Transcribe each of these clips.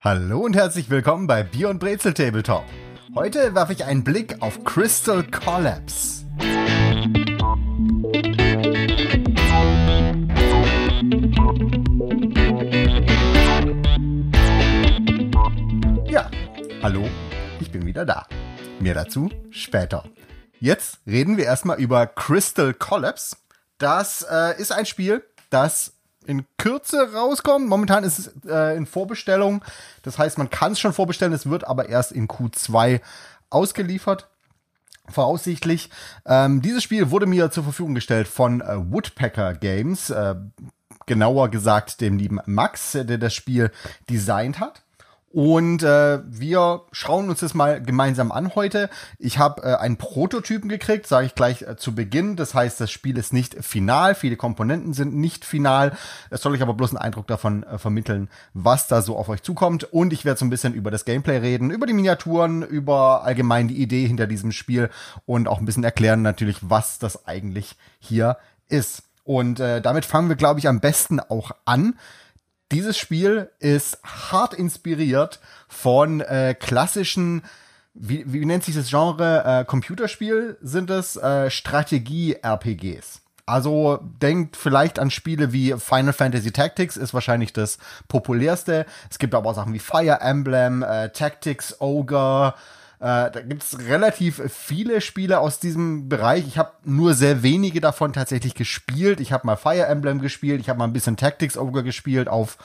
Hallo und herzlich willkommen bei Bier und Brezel Tabletop. Heute werfe ich einen Blick auf Crystal Collapse. Ja, hallo, ich bin wieder da. Mehr dazu später. Jetzt reden wir erstmal über Crystal Collapse. Das äh, ist ein Spiel, das in Kürze rauskommen. Momentan ist es äh, in Vorbestellung. Das heißt, man kann es schon vorbestellen, es wird aber erst in Q2 ausgeliefert. Voraussichtlich. Ähm, dieses Spiel wurde mir zur Verfügung gestellt von äh, Woodpecker Games, äh, genauer gesagt dem lieben Max, der das Spiel designt hat. Und äh, wir schauen uns das mal gemeinsam an heute. Ich habe äh, einen Prototypen gekriegt, sage ich gleich äh, zu Beginn. Das heißt, das Spiel ist nicht final, viele Komponenten sind nicht final. Es soll euch aber bloß einen Eindruck davon äh, vermitteln, was da so auf euch zukommt. Und ich werde so ein bisschen über das Gameplay reden, über die Miniaturen, über allgemein die Idee hinter diesem Spiel und auch ein bisschen erklären natürlich, was das eigentlich hier ist. Und äh, damit fangen wir, glaube ich, am besten auch an. Dieses Spiel ist hart inspiriert von äh, klassischen wie, wie nennt sich das Genre? Äh, Computerspiel sind es äh, Strategie-RPGs. Also denkt vielleicht an Spiele wie Final Fantasy Tactics, ist wahrscheinlich das populärste. Es gibt aber auch Sachen wie Fire Emblem, äh, Tactics, Ogre, äh, da gibt es relativ viele Spiele aus diesem Bereich. Ich habe nur sehr wenige davon tatsächlich gespielt. Ich habe mal Fire Emblem gespielt, ich habe mal ein bisschen Tactics Ogre gespielt auf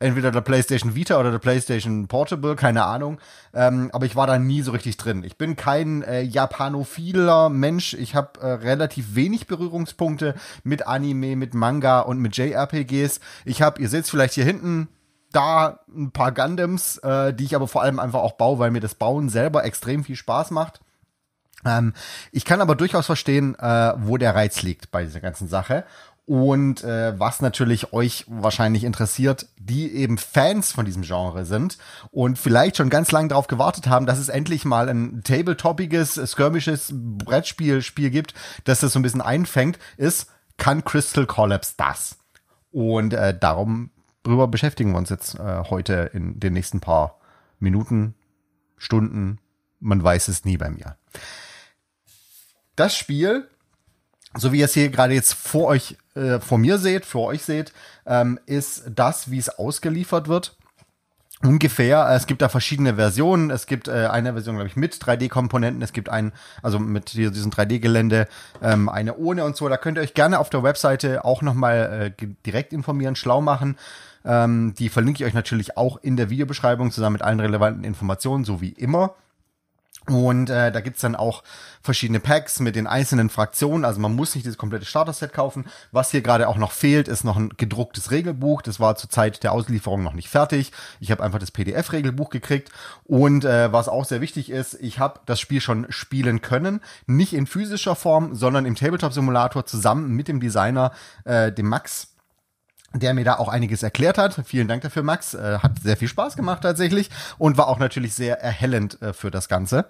entweder der PlayStation Vita oder der PlayStation Portable, keine Ahnung. Ähm, aber ich war da nie so richtig drin. Ich bin kein äh, japanophiler Mensch. Ich habe äh, relativ wenig Berührungspunkte mit Anime, mit Manga und mit JRPGs. Ich habe, ihr seht es vielleicht hier hinten, da ein paar Gundams, äh, die ich aber vor allem einfach auch baue, weil mir das Bauen selber extrem viel Spaß macht. Ähm, ich kann aber durchaus verstehen, äh, wo der Reiz liegt bei dieser ganzen Sache. Und äh, was natürlich euch wahrscheinlich interessiert, die eben Fans von diesem Genre sind und vielleicht schon ganz lange darauf gewartet haben, dass es endlich mal ein tabletopiges, skirmisches Brettspiel-Spiel gibt, das das so ein bisschen einfängt, ist, kann Crystal Collapse das? Und äh, darum drüber beschäftigen wir uns jetzt äh, heute in den nächsten paar Minuten, Stunden. Man weiß es nie bei mir. Das Spiel, so wie ihr es hier gerade jetzt vor euch, äh, vor mir seht, vor euch seht, ähm, ist das, wie es ausgeliefert wird. Ungefähr, äh, es gibt da verschiedene Versionen. Es gibt äh, eine Version, glaube ich, mit 3D-Komponenten. Es gibt einen, also mit diesem 3D-Gelände, ähm, eine ohne und so. Da könnt ihr euch gerne auf der Webseite auch nochmal äh, direkt informieren, schlau machen. Ähm, die verlinke ich euch natürlich auch in der Videobeschreibung zusammen mit allen relevanten Informationen, so wie immer. Und äh, da gibt's dann auch verschiedene Packs mit den einzelnen Fraktionen. Also man muss nicht das komplette Starter-Set kaufen. Was hier gerade auch noch fehlt, ist noch ein gedrucktes Regelbuch. Das war zur Zeit der Auslieferung noch nicht fertig. Ich habe einfach das PDF-Regelbuch gekriegt. Und äh, was auch sehr wichtig ist, ich habe das Spiel schon spielen können. Nicht in physischer Form, sondern im Tabletop-Simulator zusammen mit dem Designer, äh, dem Max der mir da auch einiges erklärt hat. Vielen Dank dafür, Max. Äh, hat sehr viel Spaß gemacht tatsächlich und war auch natürlich sehr erhellend äh, für das Ganze.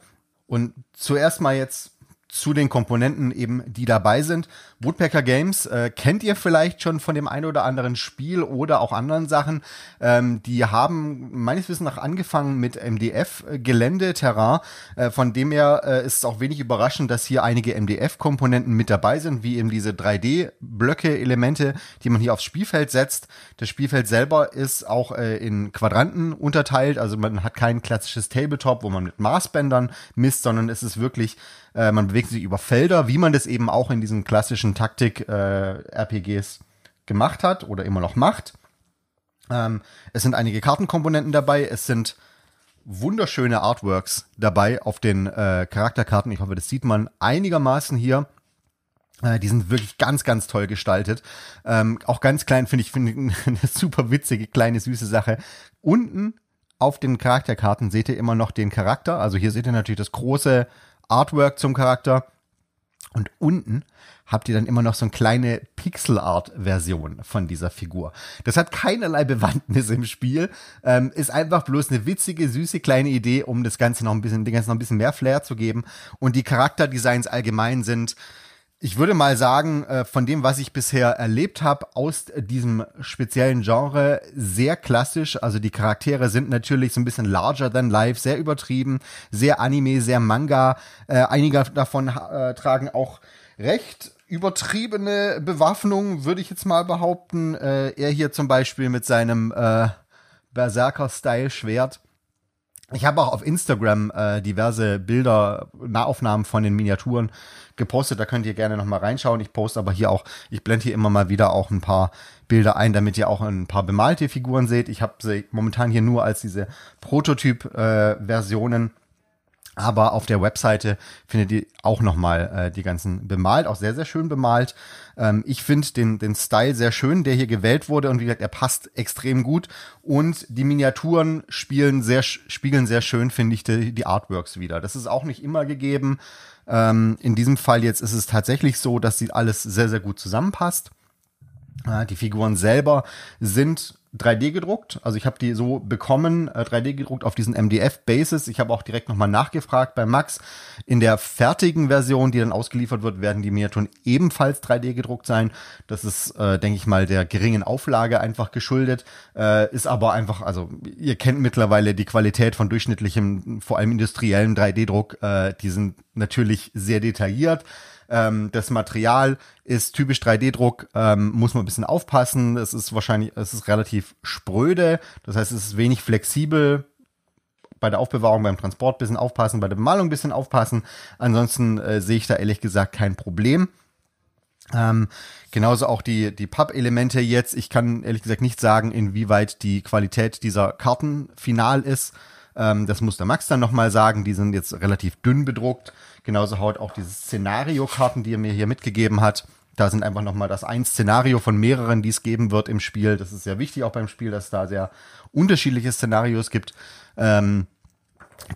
Und zuerst mal jetzt zu den Komponenten eben, die dabei sind. Woodpecker Games äh, kennt ihr vielleicht schon von dem einen oder anderen Spiel oder auch anderen Sachen. Ähm, die haben meines Wissens nach angefangen mit MDF-Geländeterrain. Äh, äh, von dem her äh, ist es auch wenig überraschend, dass hier einige MDF-Komponenten mit dabei sind, wie eben diese 3D-Blöcke, Elemente, die man hier aufs Spielfeld setzt. Das Spielfeld selber ist auch äh, in Quadranten unterteilt, also man hat kein klassisches Tabletop, wo man mit Maßbändern misst, sondern es ist wirklich äh, man bewegt sich über Felder, wie man das eben auch in diesen klassischen Taktik-RPGs äh, gemacht hat oder immer noch macht. Ähm, es sind einige Kartenkomponenten dabei, es sind wunderschöne Artworks dabei auf den äh, Charakterkarten. Ich hoffe, das sieht man einigermaßen hier. Äh, die sind wirklich ganz, ganz toll gestaltet. Ähm, auch ganz klein finde ich finde eine super witzige, kleine, süße Sache. Unten auf den Charakterkarten seht ihr immer noch den Charakter. Also hier seht ihr natürlich das große Artwork zum Charakter. Und unten habt ihr dann immer noch so eine kleine Pixel-Art-Version von dieser Figur. Das hat keinerlei Bewandtnis im Spiel, ähm, ist einfach bloß eine witzige, süße kleine Idee, um das Ganze noch ein bisschen, den Ganzen noch ein bisschen mehr Flair zu geben. Und die Charakterdesigns allgemein sind ich würde mal sagen, äh, von dem, was ich bisher erlebt habe aus diesem speziellen Genre, sehr klassisch. Also die Charaktere sind natürlich so ein bisschen larger than life, sehr übertrieben, sehr Anime, sehr Manga. Äh, einige davon äh, tragen auch recht übertriebene Bewaffnung, würde ich jetzt mal behaupten. Äh, er hier zum Beispiel mit seinem Berserker-Style-Schwert. Ich habe auch auf Instagram äh, diverse Bilder, Nahaufnahmen von den Miniaturen gepostet. Da könnt ihr gerne nochmal reinschauen. Ich poste aber hier auch, ich blende hier immer mal wieder auch ein paar Bilder ein, damit ihr auch ein paar bemalte Figuren seht. Ich habe sie momentan hier nur als diese Prototyp-Versionen. Äh, aber auf der Webseite findet ihr auch nochmal äh, die ganzen bemalt, auch sehr, sehr schön bemalt. Ähm, ich finde den, den Style sehr schön, der hier gewählt wurde und wie gesagt, er passt extrem gut. Und die Miniaturen spielen sehr, spiegeln sehr schön, finde ich, die, die Artworks wieder. Das ist auch nicht immer gegeben. Ähm, in diesem Fall jetzt ist es tatsächlich so, dass sie alles sehr, sehr gut zusammenpasst. Die Figuren selber sind 3D gedruckt. Also ich habe die so bekommen, 3D äh, gedruckt auf diesen MDF-Basis. Ich habe auch direkt nochmal nachgefragt bei Max. In der fertigen Version, die dann ausgeliefert wird, werden die Miniaturen ebenfalls 3D gedruckt sein. Das ist, äh, denke ich mal, der geringen Auflage einfach geschuldet. Äh, ist aber einfach, also ihr kennt mittlerweile die Qualität von durchschnittlichem, vor allem industriellen 3D-Druck. Äh, die sind natürlich sehr detailliert ähm, das Material ist typisch 3D-Druck, ähm, muss man ein bisschen aufpassen. Es ist wahrscheinlich, es ist relativ spröde, das heißt, es ist wenig flexibel. Bei der Aufbewahrung, beim Transport ein bisschen aufpassen, bei der Bemalung ein bisschen aufpassen. Ansonsten äh, sehe ich da ehrlich gesagt kein Problem. Ähm, genauso auch die, die Pub-Elemente jetzt. Ich kann ehrlich gesagt nicht sagen, inwieweit die Qualität dieser Karten final ist. Ähm, das muss der Max dann nochmal sagen. Die sind jetzt relativ dünn bedruckt. Genauso haut auch diese Szenariokarten, die er mir hier mitgegeben hat. Da sind einfach nochmal das ein Szenario von mehreren, die es geben wird im Spiel. Das ist sehr wichtig auch beim Spiel, dass da sehr unterschiedliche Szenarios gibt. Ähm,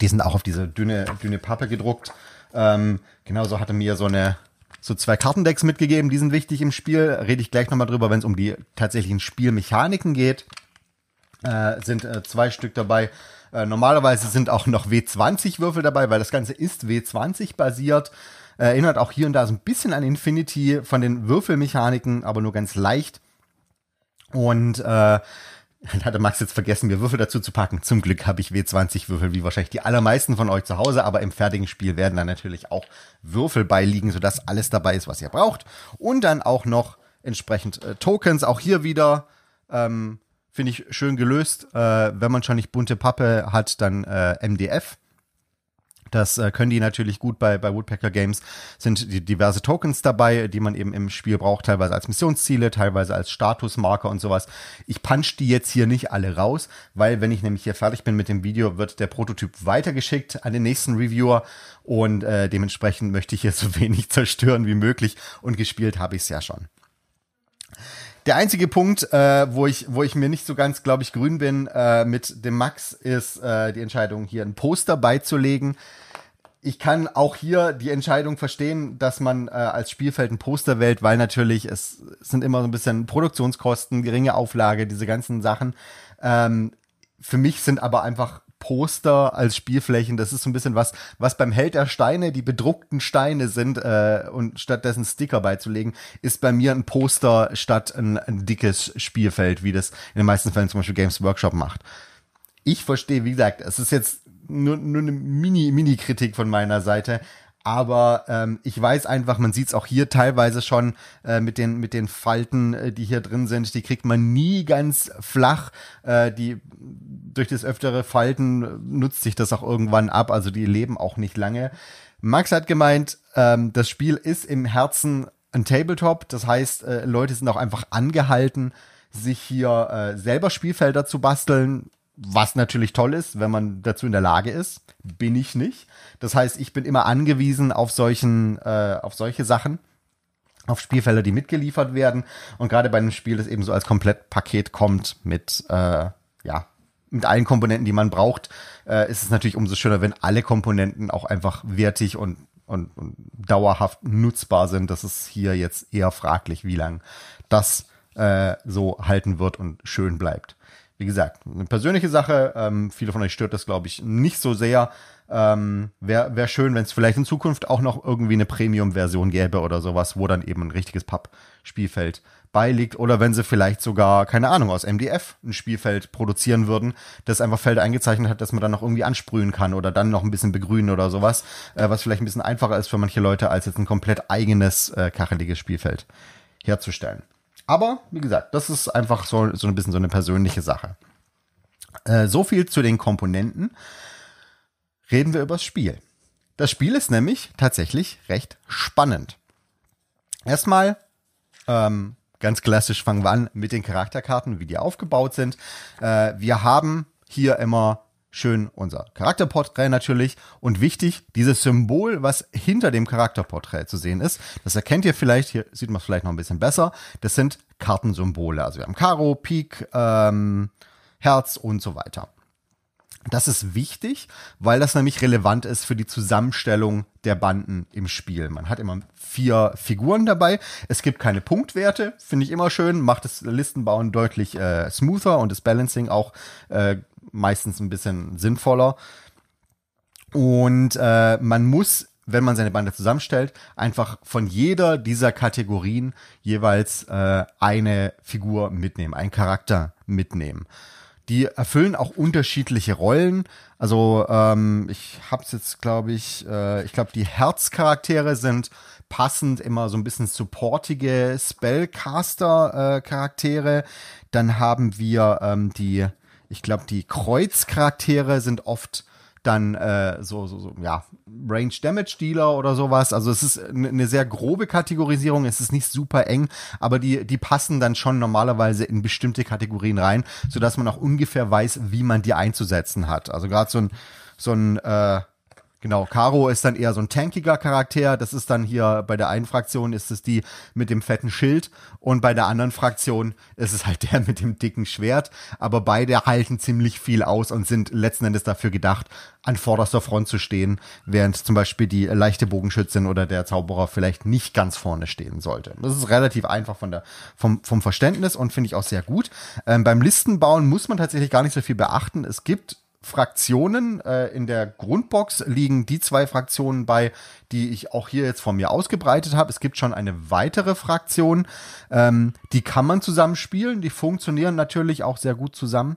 die sind auch auf diese dünne, dünne Pappe gedruckt. Ähm, genauso hatte mir so eine so zwei Kartendecks mitgegeben, die sind wichtig im Spiel. Rede ich gleich nochmal drüber, wenn es um die tatsächlichen Spielmechaniken geht. Äh, sind äh, zwei Stück dabei. Äh, normalerweise sind auch noch W20-Würfel dabei, weil das Ganze ist W20-basiert. Äh, erinnert auch hier und da so ein bisschen an Infinity von den Würfelmechaniken, aber nur ganz leicht. Und äh, dann hatte Max jetzt vergessen, mir Würfel dazu zu packen. Zum Glück habe ich W20-Würfel, wie wahrscheinlich die allermeisten von euch zu Hause. Aber im fertigen Spiel werden da natürlich auch Würfel beiliegen, sodass alles dabei ist, was ihr braucht. Und dann auch noch entsprechend äh, Tokens. Auch hier wieder ähm, Finde ich schön gelöst. Äh, wenn man schon nicht bunte Pappe hat, dann äh, MDF. Das äh, können die natürlich gut bei, bei Woodpecker Games. Sind die diverse Tokens dabei, die man eben im Spiel braucht, teilweise als Missionsziele, teilweise als Statusmarker und sowas. Ich punch die jetzt hier nicht alle raus, weil wenn ich nämlich hier fertig bin mit dem Video, wird der Prototyp weitergeschickt an den nächsten Reviewer und äh, dementsprechend möchte ich hier so wenig zerstören wie möglich und gespielt habe ich es ja schon. Der einzige Punkt, äh, wo, ich, wo ich mir nicht so ganz, glaube ich, grün bin äh, mit dem Max, ist äh, die Entscheidung, hier ein Poster beizulegen. Ich kann auch hier die Entscheidung verstehen, dass man äh, als Spielfeld ein Poster wählt, weil natürlich es, es sind immer so ein bisschen Produktionskosten, geringe Auflage, diese ganzen Sachen. Ähm, für mich sind aber einfach Poster als Spielflächen. Das ist so ein bisschen was, was beim Held der Steine die bedruckten Steine sind äh, und stattdessen Sticker beizulegen, ist bei mir ein Poster statt ein, ein dickes Spielfeld, wie das in den meisten Fällen zum Beispiel Games Workshop macht. Ich verstehe, wie gesagt, es ist jetzt nur, nur eine Mini-Mini-Kritik von meiner Seite. Aber ähm, ich weiß einfach, man sieht es auch hier teilweise schon äh, mit, den, mit den Falten, äh, die hier drin sind. Die kriegt man nie ganz flach. Äh, die durch das öftere Falten äh, nutzt sich das auch irgendwann ab. Also die leben auch nicht lange. Max hat gemeint, ähm, das Spiel ist im Herzen ein Tabletop. Das heißt, äh, Leute sind auch einfach angehalten, sich hier äh, selber Spielfelder zu basteln was natürlich toll ist, wenn man dazu in der Lage ist, bin ich nicht. Das heißt, ich bin immer angewiesen auf solchen, äh, auf solche Sachen, auf Spielfelder, die mitgeliefert werden. Und gerade bei einem Spiel, das eben so als Komplettpaket kommt mit, äh, ja, mit allen Komponenten, die man braucht, äh, ist es natürlich umso schöner, wenn alle Komponenten auch einfach wertig und und, und dauerhaft nutzbar sind. Das ist hier jetzt eher fraglich, wie lang das äh, so halten wird und schön bleibt wie gesagt, eine persönliche Sache. Ähm, viele von euch stört das, glaube ich, nicht so sehr. Ähm, Wäre wär schön, wenn es vielleicht in Zukunft auch noch irgendwie eine Premium-Version gäbe oder sowas, wo dann eben ein richtiges Papp-Spielfeld beiliegt. Oder wenn sie vielleicht sogar, keine Ahnung, aus MDF ein Spielfeld produzieren würden, das einfach Felder eingezeichnet hat, dass man dann noch irgendwie ansprühen kann oder dann noch ein bisschen begrünen oder sowas, äh, was vielleicht ein bisschen einfacher ist für manche Leute, als jetzt ein komplett eigenes, äh, kacheliges Spielfeld herzustellen. Aber wie gesagt, das ist einfach so, so ein bisschen so eine persönliche Sache. Äh, so viel zu den Komponenten. Reden wir über das Spiel. Das Spiel ist nämlich tatsächlich recht spannend. Erstmal ähm, ganz klassisch fangen wir an mit den Charakterkarten, wie die aufgebaut sind. Äh, wir haben hier immer schön unser Charakterporträt natürlich und wichtig, dieses Symbol, was hinter dem Charakterporträt zu sehen ist, das erkennt ihr vielleicht, hier sieht man es vielleicht noch ein bisschen besser, das sind Kartensymbole. Also wir haben Karo, Pik, ähm, Herz und so weiter. Das ist wichtig, weil das nämlich relevant ist für die Zusammenstellung der Banden im Spiel. Man hat immer vier Figuren dabei. Es gibt keine Punktwerte, finde ich immer schön, macht das Listenbauen deutlich äh, smoother und das Balancing auch äh, meistens ein bisschen sinnvoller. Und äh, man muss, wenn man seine Bande zusammenstellt, einfach von jeder dieser Kategorien jeweils äh, eine Figur mitnehmen, einen Charakter mitnehmen. Die erfüllen auch unterschiedliche Rollen. Also ähm, ich hab's jetzt, glaube ich, äh, ich glaube, die Herzcharaktere sind passend immer so ein bisschen supportige Spellcaster-Charaktere. Äh, Dann haben wir ähm, die ich glaube, die Kreuzcharaktere sind oft dann äh, so, so, so, ja, Range Damage Dealer oder sowas. Also es ist eine sehr grobe Kategorisierung, es ist nicht super eng, aber die, die passen dann schon normalerweise in bestimmte Kategorien rein, sodass man auch ungefähr weiß, wie man die einzusetzen hat. Also gerade so ein, so ein äh, Genau, Caro ist dann eher so ein tankiger Charakter. Das ist dann hier bei der einen Fraktion ist es die mit dem fetten Schild und bei der anderen Fraktion ist es halt der mit dem dicken Schwert. Aber beide halten ziemlich viel aus und sind letzten Endes dafür gedacht, an vorderster Front zu stehen, während zum Beispiel die leichte Bogenschützin oder der Zauberer vielleicht nicht ganz vorne stehen sollte. Das ist relativ einfach von der, vom, vom Verständnis und finde ich auch sehr gut. Ähm, beim Listenbauen muss man tatsächlich gar nicht so viel beachten. Es gibt Fraktionen. Äh, in der Grundbox liegen die zwei Fraktionen bei, die ich auch hier jetzt von mir ausgebreitet habe. Es gibt schon eine weitere Fraktion. Ähm, die kann man zusammenspielen. Die funktionieren natürlich auch sehr gut zusammen.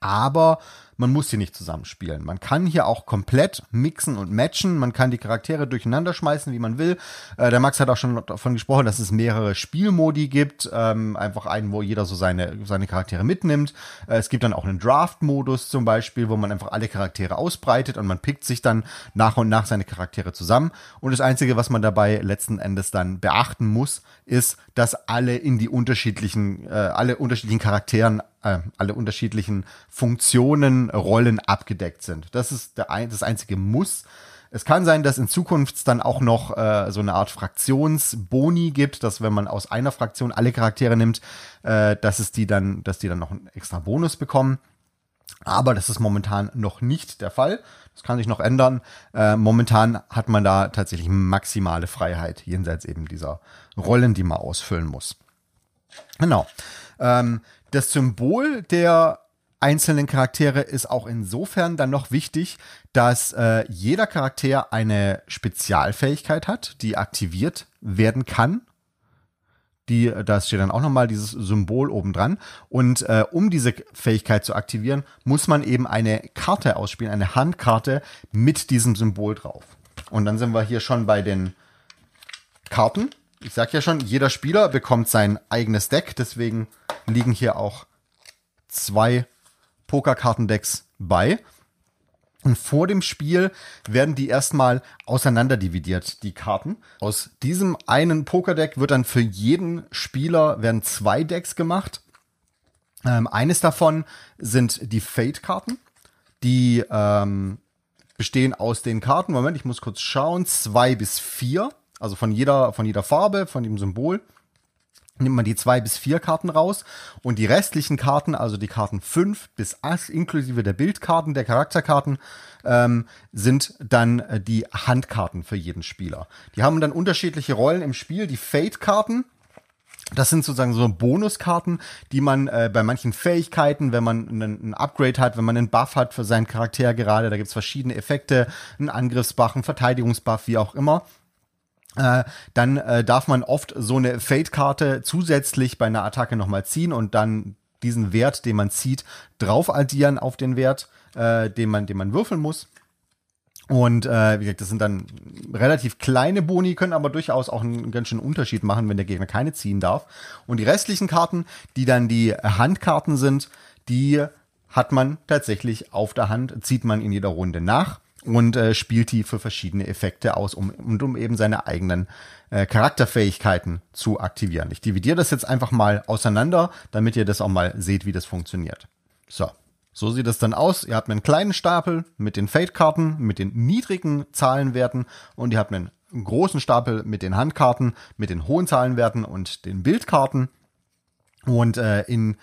Aber man muss hier nicht zusammenspielen. Man kann hier auch komplett mixen und matchen. Man kann die Charaktere durcheinander schmeißen, wie man will. Äh, der Max hat auch schon davon gesprochen, dass es mehrere Spielmodi gibt. Ähm, einfach einen, wo jeder so seine, seine Charaktere mitnimmt. Äh, es gibt dann auch einen Draft-Modus zum Beispiel, wo man einfach alle Charaktere ausbreitet und man pickt sich dann nach und nach seine Charaktere zusammen. Und das Einzige, was man dabei letzten Endes dann beachten muss, ist, dass alle in die unterschiedlichen, äh, alle unterschiedlichen Charakteren, äh, alle unterschiedlichen Funktionen, Rollen abgedeckt sind. Das ist der ein, das einzige Muss. Es kann sein, dass in Zukunft es dann auch noch äh, so eine Art Fraktionsboni gibt, dass wenn man aus einer Fraktion alle Charaktere nimmt, äh, dass es die dann, dass die dann noch einen extra Bonus bekommen. Aber das ist momentan noch nicht der Fall. Das kann sich noch ändern. Äh, momentan hat man da tatsächlich maximale Freiheit, jenseits eben dieser Rollen, die man ausfüllen muss. Genau. Ähm, das Symbol der einzelnen Charaktere ist auch insofern dann noch wichtig, dass äh, jeder Charakter eine Spezialfähigkeit hat, die aktiviert werden kann die, äh, das steht dann auch nochmal dieses Symbol oben dran. Und äh, um diese Fähigkeit zu aktivieren, muss man eben eine Karte ausspielen, eine Handkarte mit diesem Symbol drauf. Und dann sind wir hier schon bei den Karten. Ich sag ja schon, jeder Spieler bekommt sein eigenes Deck, deswegen liegen hier auch zwei Pokerkartendecks bei. Und vor dem Spiel werden die erstmal auseinander dividiert, die Karten. Aus diesem einen Pokerdeck wird dann für jeden Spieler werden zwei Decks gemacht. Ähm, eines davon sind die Fate-Karten, die ähm, bestehen aus den Karten. Moment, ich muss kurz schauen. Zwei bis vier, also von jeder, von jeder Farbe, von jedem Symbol nimmt man die zwei bis vier Karten raus und die restlichen Karten, also die Karten fünf bis acht inklusive der Bildkarten, der Charakterkarten, ähm, sind dann äh, die Handkarten für jeden Spieler. Die haben dann unterschiedliche Rollen im Spiel. Die Fate-Karten, das sind sozusagen so Bonuskarten, die man äh, bei manchen Fähigkeiten, wenn man ein Upgrade hat, wenn man einen Buff hat für seinen Charakter gerade, da gibt's verschiedene Effekte, einen Angriffsbuff, einen Verteidigungsbuff, wie auch immer äh, dann äh, darf man oft so eine Fate-Karte zusätzlich bei einer Attacke nochmal ziehen und dann diesen Wert, den man zieht, drauf addieren auf den Wert, äh, den, man, den man würfeln muss. Und äh, wie gesagt, das sind dann relativ kleine Boni, können aber durchaus auch einen ganz schönen Unterschied machen, wenn der Gegner keine ziehen darf. Und die restlichen Karten, die dann die Handkarten sind, die hat man tatsächlich auf der Hand, zieht man in jeder Runde nach und äh, spielt die für verschiedene Effekte aus, um, und um eben seine eigenen äh, Charakterfähigkeiten zu aktivieren. Ich dividiere das jetzt einfach mal auseinander, damit ihr das auch mal seht, wie das funktioniert. So. So sieht das dann aus. Ihr habt einen kleinen Stapel mit den Fade-Karten, mit den niedrigen Zahlenwerten und ihr habt einen großen Stapel mit den Handkarten, mit den hohen Zahlenwerten und den Bildkarten. Und äh, in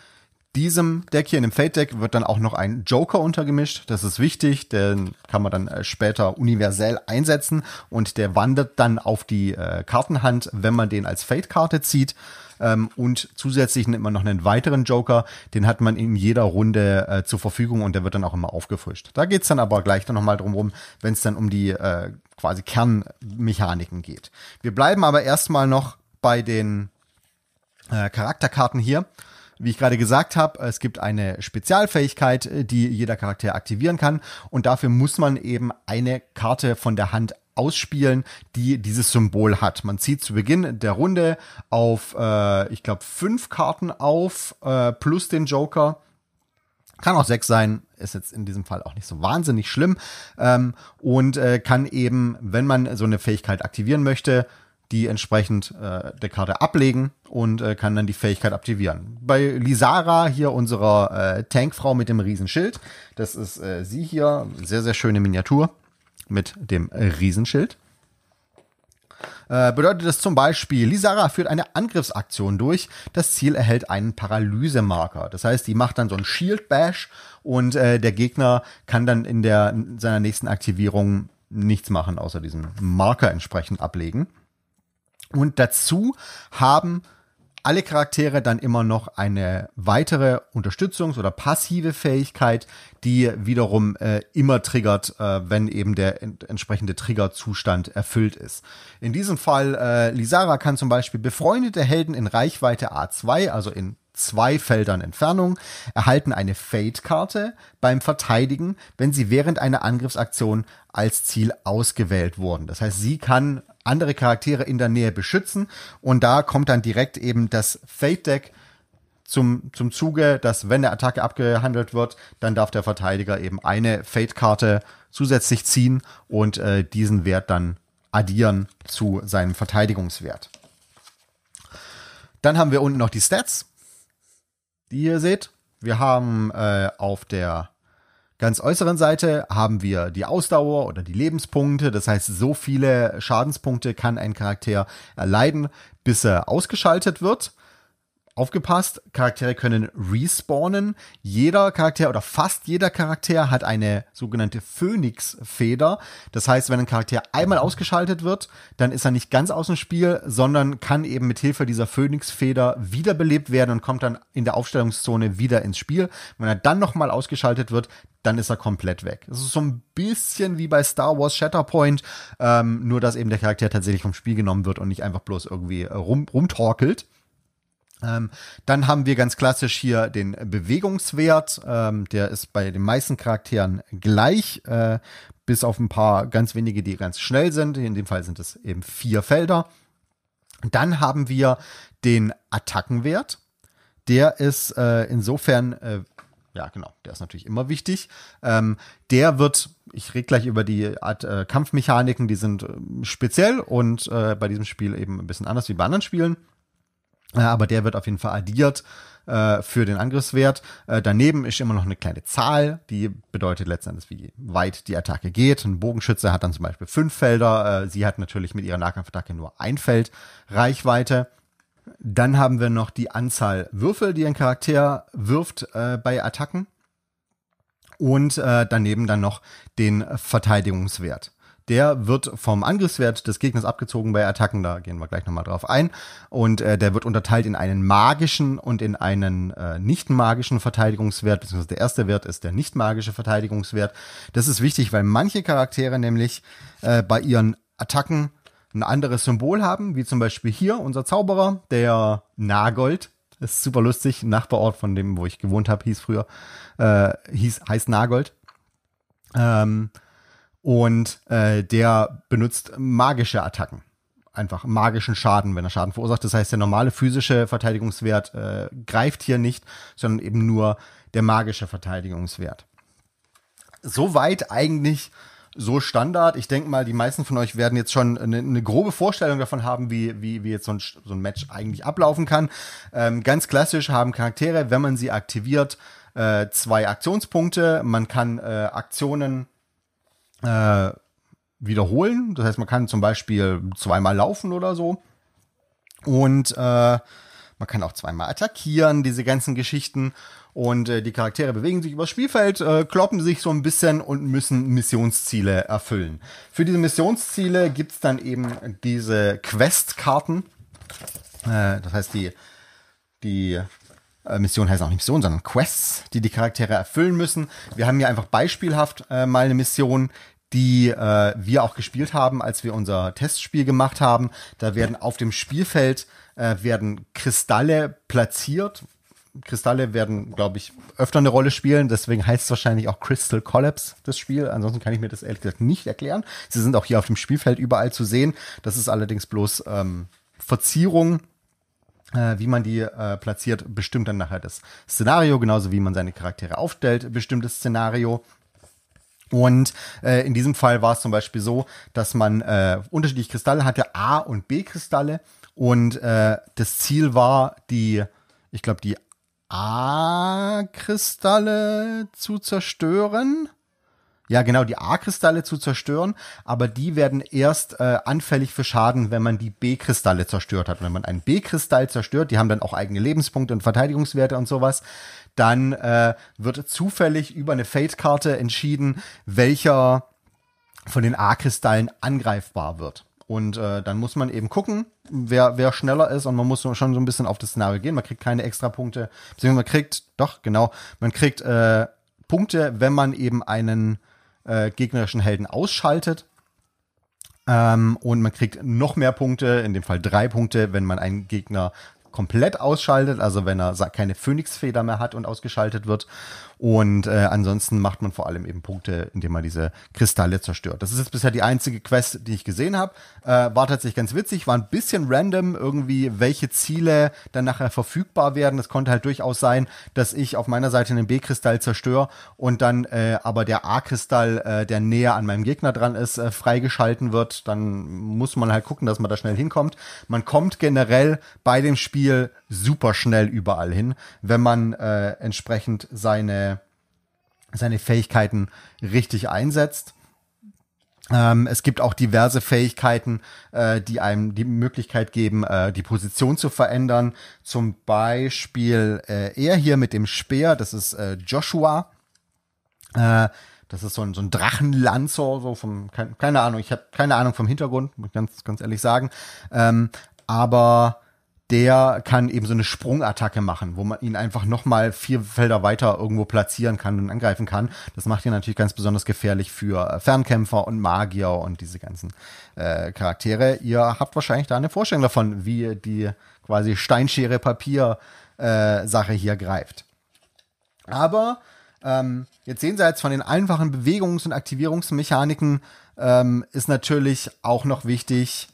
diesem Deck hier, in dem Fate Deck, wird dann auch noch ein Joker untergemischt. Das ist wichtig, den kann man dann äh, später universell einsetzen und der wandert dann auf die äh, Kartenhand, wenn man den als Fate-Karte zieht. Ähm, und zusätzlich nimmt man noch einen weiteren Joker, den hat man in jeder Runde äh, zur Verfügung und der wird dann auch immer aufgefrischt. Da geht es dann aber gleich dann nochmal drum wenn es dann um die äh, quasi Kernmechaniken geht. Wir bleiben aber erstmal noch bei den äh, Charakterkarten hier wie ich gerade gesagt habe, es gibt eine Spezialfähigkeit, äh, die jeder Charakter aktivieren kann und dafür muss man eben eine Karte von der Hand ausspielen, die dieses Symbol hat. Man zieht zu Beginn der Runde auf, äh, ich glaube, fünf Karten auf äh, plus den Joker. Kann auch sechs sein, ist jetzt in diesem Fall auch nicht so wahnsinnig schlimm ähm, und äh, kann eben, wenn man so eine Fähigkeit aktivieren möchte, die entsprechend äh, der Karte ablegen und äh, kann dann die Fähigkeit aktivieren. Bei Lisara, hier unserer äh, Tankfrau mit dem Riesenschild, das ist äh, sie hier, sehr, sehr schöne Miniatur mit dem Riesenschild. Äh, bedeutet das zum Beispiel, Lisara führt eine Angriffsaktion durch. Das Ziel erhält einen Paralysemarker. Das heißt, die macht dann so einen Shield Bash und äh, der Gegner kann dann in der in seiner nächsten Aktivierung nichts machen, außer diesen Marker entsprechend ablegen. Und dazu haben alle Charaktere dann immer noch eine weitere Unterstützungs- oder passive Fähigkeit, die wiederum äh, immer triggert, äh, wenn eben der ent entsprechende Triggerzustand erfüllt ist. In diesem Fall, äh, Lisara kann zum Beispiel befreundete Helden in Reichweite A2, also in zwei Feldern Entfernung, erhalten eine Fade-Karte beim Verteidigen, wenn sie während einer Angriffsaktion als Ziel ausgewählt wurden. Das heißt, sie kann andere Charaktere in der Nähe beschützen und da kommt dann direkt eben das Fade-Deck zum, zum Zuge, dass wenn eine Attacke abgehandelt wird, dann darf der Verteidiger eben eine Fade-Karte zusätzlich ziehen und äh, diesen Wert dann addieren zu seinem Verteidigungswert. Dann haben wir unten noch die Stats die ihr seht. Wir haben äh, auf der ganz äußeren Seite haben wir die Ausdauer oder die Lebenspunkte. Das heißt, so viele Schadenspunkte kann ein Charakter erleiden, bis er ausgeschaltet wird aufgepasst, Charaktere können respawnen. Jeder Charakter oder fast jeder Charakter hat eine sogenannte Phönix-Feder. Das heißt, wenn ein Charakter einmal ausgeschaltet wird, dann ist er nicht ganz aus dem Spiel, sondern kann eben mit Hilfe dieser Phönix-Feder wiederbelebt werden und kommt dann in der Aufstellungszone wieder ins Spiel. Wenn er dann nochmal ausgeschaltet wird, dann ist er komplett weg. Das ist so ein bisschen wie bei Star Wars Shatterpoint, ähm, nur dass eben der Charakter tatsächlich vom Spiel genommen wird und nicht einfach bloß irgendwie äh, rum, rumtorkelt. Ähm, dann haben wir ganz klassisch hier den Bewegungswert. Ähm, der ist bei den meisten Charakteren gleich, äh, bis auf ein paar ganz wenige, die ganz schnell sind. In dem Fall sind es eben vier Felder. Dann haben wir den Attackenwert. Der ist äh, insofern, äh, ja genau, der ist natürlich immer wichtig. Ähm, der wird, ich rede gleich über die Art äh, Kampfmechaniken, die sind äh, speziell und äh, bei diesem Spiel eben ein bisschen anders wie bei anderen Spielen aber der wird auf jeden Fall addiert äh, für den Angriffswert. Äh, daneben ist immer noch eine kleine Zahl, die bedeutet letztendlich, wie weit die Attacke geht. Ein Bogenschütze hat dann zum Beispiel fünf Felder. Äh, sie hat natürlich mit ihrer Nahkampfattacke nur ein Feld Reichweite. Dann haben wir noch die Anzahl Würfel, die ein Charakter wirft äh, bei Attacken. Und äh, daneben dann noch den Verteidigungswert. Der wird vom Angriffswert des Gegners abgezogen bei Attacken, da gehen wir gleich nochmal drauf ein. Und äh, der wird unterteilt in einen magischen und in einen äh, nicht magischen Verteidigungswert, beziehungsweise der erste Wert ist der nicht magische Verteidigungswert. Das ist wichtig, weil manche Charaktere nämlich äh, bei ihren Attacken ein anderes Symbol haben, wie zum Beispiel hier unser Zauberer, der Nagold. Das ist super lustig, Nachbarort von dem, wo ich gewohnt habe, hieß früher, äh, hieß, heißt Nagold. Ähm, und äh, der benutzt magische Attacken. Einfach magischen Schaden, wenn er Schaden verursacht. Das heißt, der normale physische Verteidigungswert äh, greift hier nicht, sondern eben nur der magische Verteidigungswert. Soweit eigentlich so Standard. Ich denke mal, die meisten von euch werden jetzt schon eine, eine grobe Vorstellung davon haben, wie, wie, wie jetzt so ein, so ein Match eigentlich ablaufen kann. Ähm, ganz klassisch haben Charaktere, wenn man sie aktiviert, äh, zwei Aktionspunkte. Man kann äh, Aktionen äh, wiederholen. Das heißt, man kann zum Beispiel zweimal laufen oder so. Und äh, man kann auch zweimal attackieren, diese ganzen Geschichten. Und äh, die Charaktere bewegen sich übers Spielfeld, äh, kloppen sich so ein bisschen und müssen Missionsziele erfüllen. Für diese Missionsziele gibt es dann eben diese Questkarten. Äh, das heißt, die, die äh, Missionen heißen auch nicht Missionen, sondern Quests, die die Charaktere erfüllen müssen. Wir haben hier einfach beispielhaft äh, mal eine Mission, die äh, wir auch gespielt haben, als wir unser Testspiel gemacht haben. Da werden auf dem Spielfeld äh, werden Kristalle platziert. Kristalle werden, glaube ich, öfter eine Rolle spielen. Deswegen heißt es wahrscheinlich auch Crystal Collapse, das Spiel. Ansonsten kann ich mir das ehrlich gesagt nicht erklären. Sie sind auch hier auf dem Spielfeld überall zu sehen. Das ist allerdings bloß ähm, Verzierung äh, wie man die äh, platziert, bestimmt dann nachher das Szenario, genauso wie man seine Charaktere aufstellt, bestimmt das Szenario. Und äh, in diesem Fall war es zum Beispiel so, dass man äh, unterschiedliche Kristalle hatte, A- und B-Kristalle. Und äh, das Ziel war, die, ich glaube, die A-Kristalle zu zerstören. Ja, genau, die A-Kristalle zu zerstören, aber die werden erst äh, anfällig für Schaden, wenn man die B-Kristalle zerstört hat. Wenn man einen B-Kristall zerstört, die haben dann auch eigene Lebenspunkte und Verteidigungswerte und sowas, dann äh, wird zufällig über eine Fate-Karte entschieden, welcher von den A-Kristallen angreifbar wird. Und äh, dann muss man eben gucken, wer, wer schneller ist und man muss schon so ein bisschen auf das Szenario gehen. Man kriegt keine extra Punkte, beziehungsweise man kriegt, doch, genau, man kriegt äh, Punkte, wenn man eben einen äh, gegnerischen Helden ausschaltet. Ähm, und man kriegt noch mehr Punkte, in dem Fall drei Punkte, wenn man einen Gegner komplett ausschaltet, also wenn er keine Phönixfeder mehr hat und ausgeschaltet wird. Und äh, ansonsten macht man vor allem eben Punkte, indem man diese Kristalle zerstört. Das ist jetzt bisher die einzige Quest, die ich gesehen habe. Äh, war tatsächlich ganz witzig, war ein bisschen random irgendwie, welche Ziele dann nachher verfügbar werden. Es konnte halt durchaus sein, dass ich auf meiner Seite einen B-Kristall zerstöre und dann äh, aber der A-Kristall, äh, der näher an meinem Gegner dran ist, äh, freigeschalten wird. Dann muss man halt gucken, dass man da schnell hinkommt. Man kommt generell bei dem Spiel super schnell überall hin, wenn man äh, entsprechend seine seine Fähigkeiten richtig einsetzt. Ähm, es gibt auch diverse Fähigkeiten, äh, die einem die Möglichkeit geben, äh, die Position zu verändern. Zum Beispiel äh, er hier mit dem Speer, das ist äh, Joshua. Äh, das ist so ein, so ein Drachenlanzer, so vom, kein, keine Ahnung, ich habe keine Ahnung vom Hintergrund, muss ich ganz, ganz ehrlich sagen. Ähm, aber der kann eben so eine Sprungattacke machen, wo man ihn einfach nochmal vier Felder weiter irgendwo platzieren kann und angreifen kann. Das macht ihn natürlich ganz besonders gefährlich für äh, Fernkämpfer und Magier und diese ganzen äh, Charaktere. Ihr habt wahrscheinlich da eine Vorstellung davon, wie die quasi Steinschere Papier äh, Sache hier greift. Aber ähm, jetzt jenseits von den einfachen Bewegungs- und Aktivierungsmechaniken ähm, ist natürlich auch noch wichtig,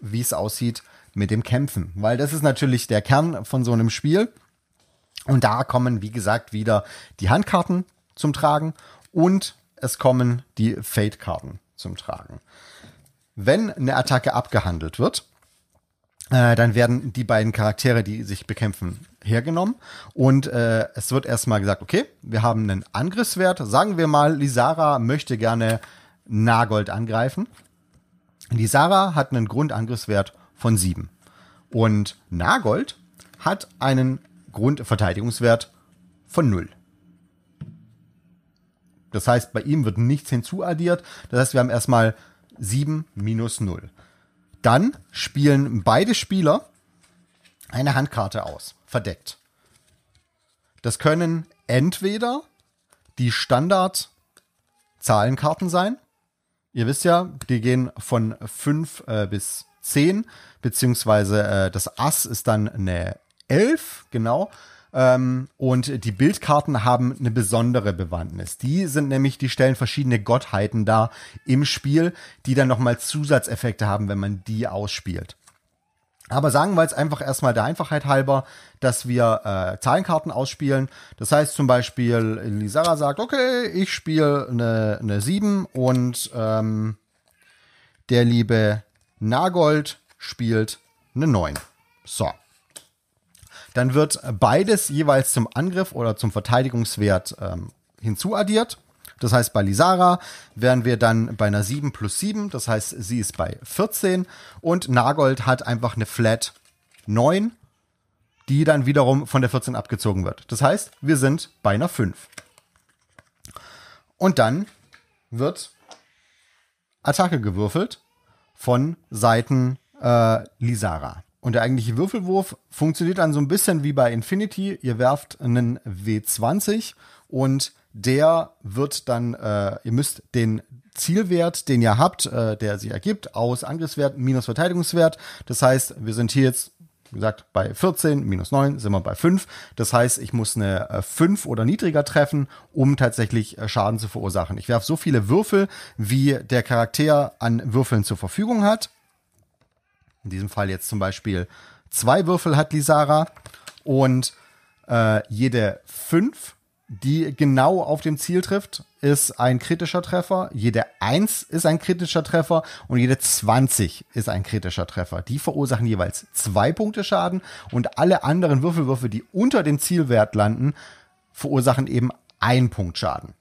wie es aussieht, mit dem Kämpfen, weil das ist natürlich der Kern von so einem Spiel. Und da kommen, wie gesagt, wieder die Handkarten zum Tragen und es kommen die Fate-Karten zum Tragen. Wenn eine Attacke abgehandelt wird, äh, dann werden die beiden Charaktere, die sich bekämpfen, hergenommen. Und äh, es wird erstmal gesagt, okay, wir haben einen Angriffswert. Sagen wir mal, Lisara möchte gerne Nagold angreifen. Lisara hat einen Grundangriffswert von 7. Und Nagold hat einen Grundverteidigungswert von 0. Das heißt, bei ihm wird nichts hinzuaddiert. Das heißt, wir haben erstmal 7 minus 0. Dann spielen beide Spieler eine Handkarte aus, verdeckt. Das können entweder die Standard-Zahlenkarten sein. Ihr wisst ja, die gehen von 5 äh, bis 10, beziehungsweise äh, das Ass ist dann eine 11, genau. Ähm, und die Bildkarten haben eine besondere Bewandtnis. Die sind nämlich, die stellen verschiedene Gottheiten dar im Spiel, die dann nochmal Zusatzeffekte haben, wenn man die ausspielt. Aber sagen wir jetzt einfach erstmal der Einfachheit halber, dass wir äh, Zahlenkarten ausspielen. Das heißt zum Beispiel, Lisara sagt, okay, ich spiele eine, eine 7 und ähm, der liebe Nagold spielt eine 9. So. Dann wird beides jeweils zum Angriff oder zum Verteidigungswert ähm, hinzuaddiert. Das heißt, bei Lisara wären wir dann bei einer 7 plus 7, das heißt, sie ist bei 14 und Nagold hat einfach eine Flat 9, die dann wiederum von der 14 abgezogen wird. Das heißt, wir sind bei einer 5. Und dann wird Attacke gewürfelt von Seiten äh, Lisara. Und der eigentliche Würfelwurf funktioniert dann so ein bisschen wie bei Infinity. Ihr werft einen W20 und der wird dann, äh, ihr müsst den Zielwert, den ihr habt, äh, der sich ergibt, aus Angriffswert minus Verteidigungswert. Das heißt, wir sind hier jetzt wie gesagt, bei 14 minus 9 sind wir bei 5. Das heißt, ich muss eine 5 äh, oder niedriger treffen, um tatsächlich äh, Schaden zu verursachen. Ich werfe so viele Würfel, wie der Charakter an Würfeln zur Verfügung hat. In diesem Fall jetzt zum Beispiel zwei Würfel hat Lisara und äh, jede 5 die genau auf dem Ziel trifft, ist ein kritischer Treffer. Jede 1 ist ein kritischer Treffer und jede 20 ist ein kritischer Treffer. Die verursachen jeweils 2 Punkte Schaden und alle anderen Würfelwürfe, die unter dem Zielwert landen, verursachen eben 1 Punkt Schaden.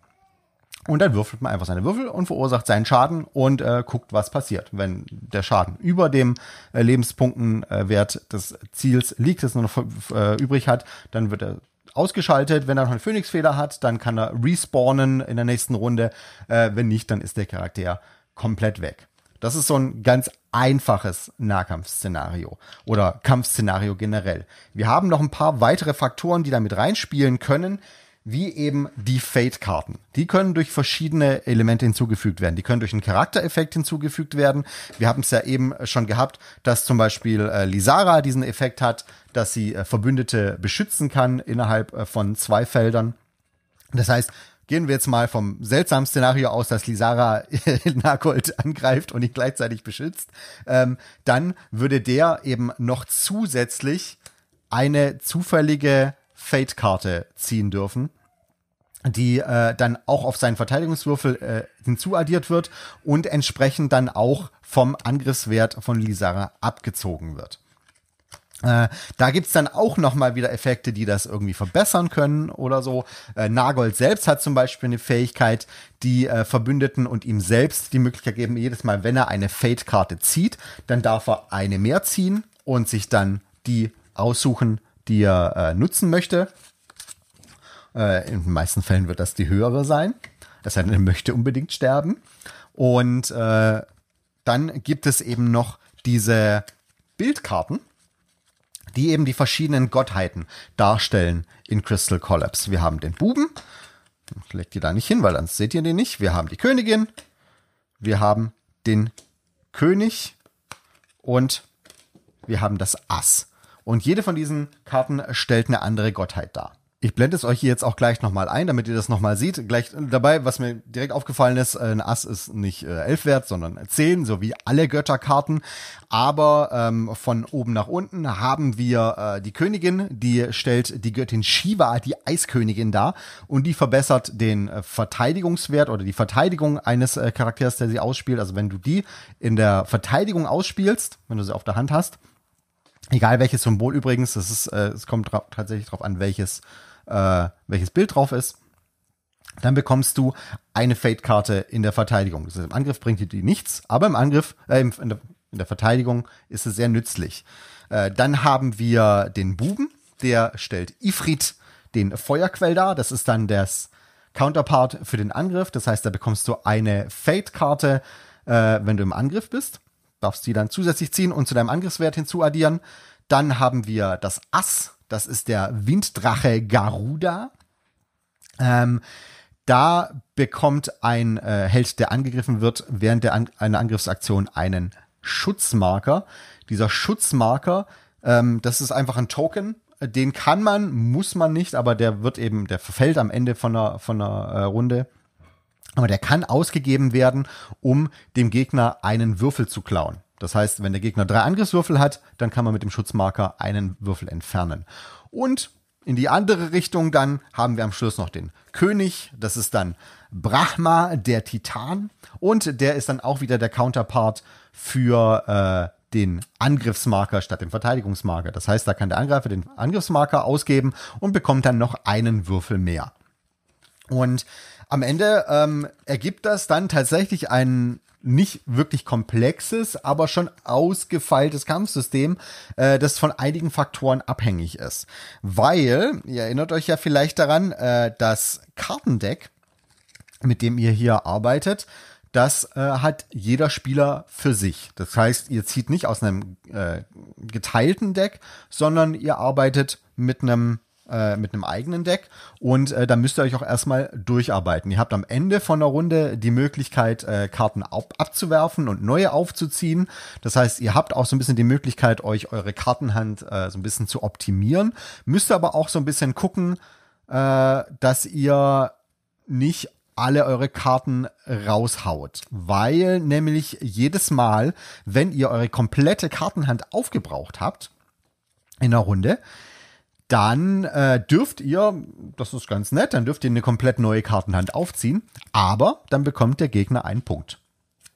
Und dann würfelt man einfach seine Würfel und verursacht seinen Schaden und äh, guckt, was passiert. Wenn der Schaden über dem äh, Lebenspunktenwert äh, des Ziels liegt, das nur noch äh, übrig hat, dann wird er ausgeschaltet. Wenn er noch einen Phoenix-Fehler hat, dann kann er respawnen in der nächsten Runde. Äh, wenn nicht, dann ist der Charakter komplett weg. Das ist so ein ganz einfaches Nahkampfszenario oder Kampfszenario generell. Wir haben noch ein paar weitere Faktoren, die damit reinspielen können wie eben die Fate-Karten. Die können durch verschiedene Elemente hinzugefügt werden. Die können durch einen Charaktereffekt hinzugefügt werden. Wir haben es ja eben schon gehabt, dass zum Beispiel äh, Lisara diesen Effekt hat, dass sie äh, Verbündete beschützen kann innerhalb äh, von zwei Feldern. Das heißt, gehen wir jetzt mal vom seltsamen Szenario aus, dass Lisara Nagold angreift und ihn gleichzeitig beschützt, ähm, dann würde der eben noch zusätzlich eine zufällige Fate-Karte ziehen dürfen die äh, dann auch auf seinen Verteidigungswürfel äh, hinzuaddiert wird und entsprechend dann auch vom Angriffswert von Lisara abgezogen wird. Äh, da gibt es dann auch nochmal wieder Effekte, die das irgendwie verbessern können oder so. Äh, Nagold selbst hat zum Beispiel eine Fähigkeit, die äh, Verbündeten und ihm selbst die Möglichkeit geben, jedes Mal, wenn er eine Fate-Karte zieht, dann darf er eine mehr ziehen und sich dann die aussuchen, die er äh, nutzen möchte. Äh, in den meisten Fällen wird das die höhere sein. Das heißt, er möchte unbedingt sterben. Und äh, dann gibt es eben noch diese Bildkarten, die eben die verschiedenen Gottheiten darstellen in Crystal Collapse. Wir haben den Buben. Ich leg die da nicht hin, weil dann seht ihr den nicht. Wir haben die Königin. Wir haben den König. Und wir haben das Ass. Und jede von diesen Karten stellt eine andere Gottheit dar. Ich blende es euch hier jetzt auch gleich nochmal ein, damit ihr das nochmal seht. Gleich dabei, was mir direkt aufgefallen ist, äh, ein Ass ist nicht äh, 11 wert, sondern zehn, so wie alle Götterkarten. Aber ähm, von oben nach unten haben wir äh, die Königin, die stellt die Göttin Shiva, die Eiskönigin dar. Und die verbessert den äh, Verteidigungswert oder die Verteidigung eines äh, Charakters, der sie ausspielt. Also wenn du die in der Verteidigung ausspielst, wenn du sie auf der Hand hast, Egal welches Symbol übrigens, das ist, äh, es kommt dra tatsächlich darauf an, welches, äh, welches Bild drauf ist. Dann bekommst du eine Fate-Karte in der Verteidigung. Das heißt, im Angriff bringt dir die nichts, aber im Angriff, äh, in, der, in der Verteidigung ist es sehr nützlich. Äh, dann haben wir den Buben, der stellt Ifrit den Feuerquell dar. Das ist dann das Counterpart für den Angriff. Das heißt, da bekommst du eine Fate-Karte, äh, wenn du im Angriff bist darfst die dann zusätzlich ziehen und zu deinem Angriffswert hinzuaddieren. Dann haben wir das Ass, das ist der Winddrache Garuda. Ähm, da bekommt ein äh, Held, der angegriffen wird, während der An einer Angriffsaktion einen Schutzmarker. Dieser Schutzmarker, ähm, das ist einfach ein Token. Den kann man, muss man nicht, aber der wird eben, der verfällt am Ende von einer, von einer äh, Runde aber der kann ausgegeben werden, um dem Gegner einen Würfel zu klauen. Das heißt, wenn der Gegner drei Angriffswürfel hat, dann kann man mit dem Schutzmarker einen Würfel entfernen. Und in die andere Richtung dann haben wir am Schluss noch den König, das ist dann Brahma, der Titan. Und der ist dann auch wieder der Counterpart für äh, den Angriffsmarker statt dem Verteidigungsmarker. Das heißt, da kann der Angreifer den Angriffsmarker ausgeben und bekommt dann noch einen Würfel mehr. Und am Ende ähm, ergibt das dann tatsächlich ein nicht wirklich komplexes, aber schon ausgefeiltes Kampfsystem, äh, das von einigen Faktoren abhängig ist. Weil, ihr erinnert euch ja vielleicht daran, äh, das Kartendeck, mit dem ihr hier arbeitet, das äh, hat jeder Spieler für sich. Das heißt, ihr zieht nicht aus einem äh, geteilten Deck, sondern ihr arbeitet mit einem äh, mit einem eigenen Deck. Und äh, da müsst ihr euch auch erstmal durcharbeiten. Ihr habt am Ende von der Runde die Möglichkeit, äh, Karten ab abzuwerfen und neue aufzuziehen. Das heißt, ihr habt auch so ein bisschen die Möglichkeit, euch eure Kartenhand äh, so ein bisschen zu optimieren. Müsst aber auch so ein bisschen gucken, äh, dass ihr nicht alle eure Karten raushaut, weil nämlich jedes Mal, wenn ihr eure komplette Kartenhand aufgebraucht habt in der Runde, dann äh, dürft ihr, das ist ganz nett, dann dürft ihr eine komplett neue Kartenhand aufziehen, aber dann bekommt der Gegner einen Punkt.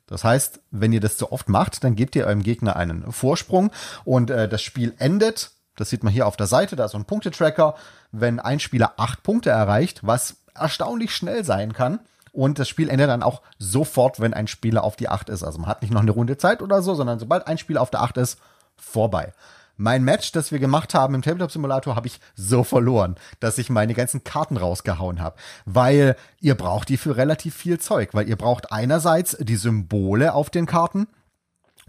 Das heißt, wenn ihr das zu oft macht, dann gebt ihr eurem Gegner einen Vorsprung und äh, das Spiel endet. Das sieht man hier auf der Seite, da ist so ein Punktetracker. Wenn ein Spieler acht Punkte erreicht, was erstaunlich schnell sein kann, und das Spiel endet dann auch sofort, wenn ein Spieler auf die acht ist. Also man hat nicht noch eine Runde Zeit oder so, sondern sobald ein Spieler auf der acht ist, vorbei mein Match, das wir gemacht haben im Tabletop-Simulator, habe ich so verloren, dass ich meine ganzen Karten rausgehauen habe. Weil ihr braucht die für relativ viel Zeug, weil ihr braucht einerseits die Symbole auf den Karten,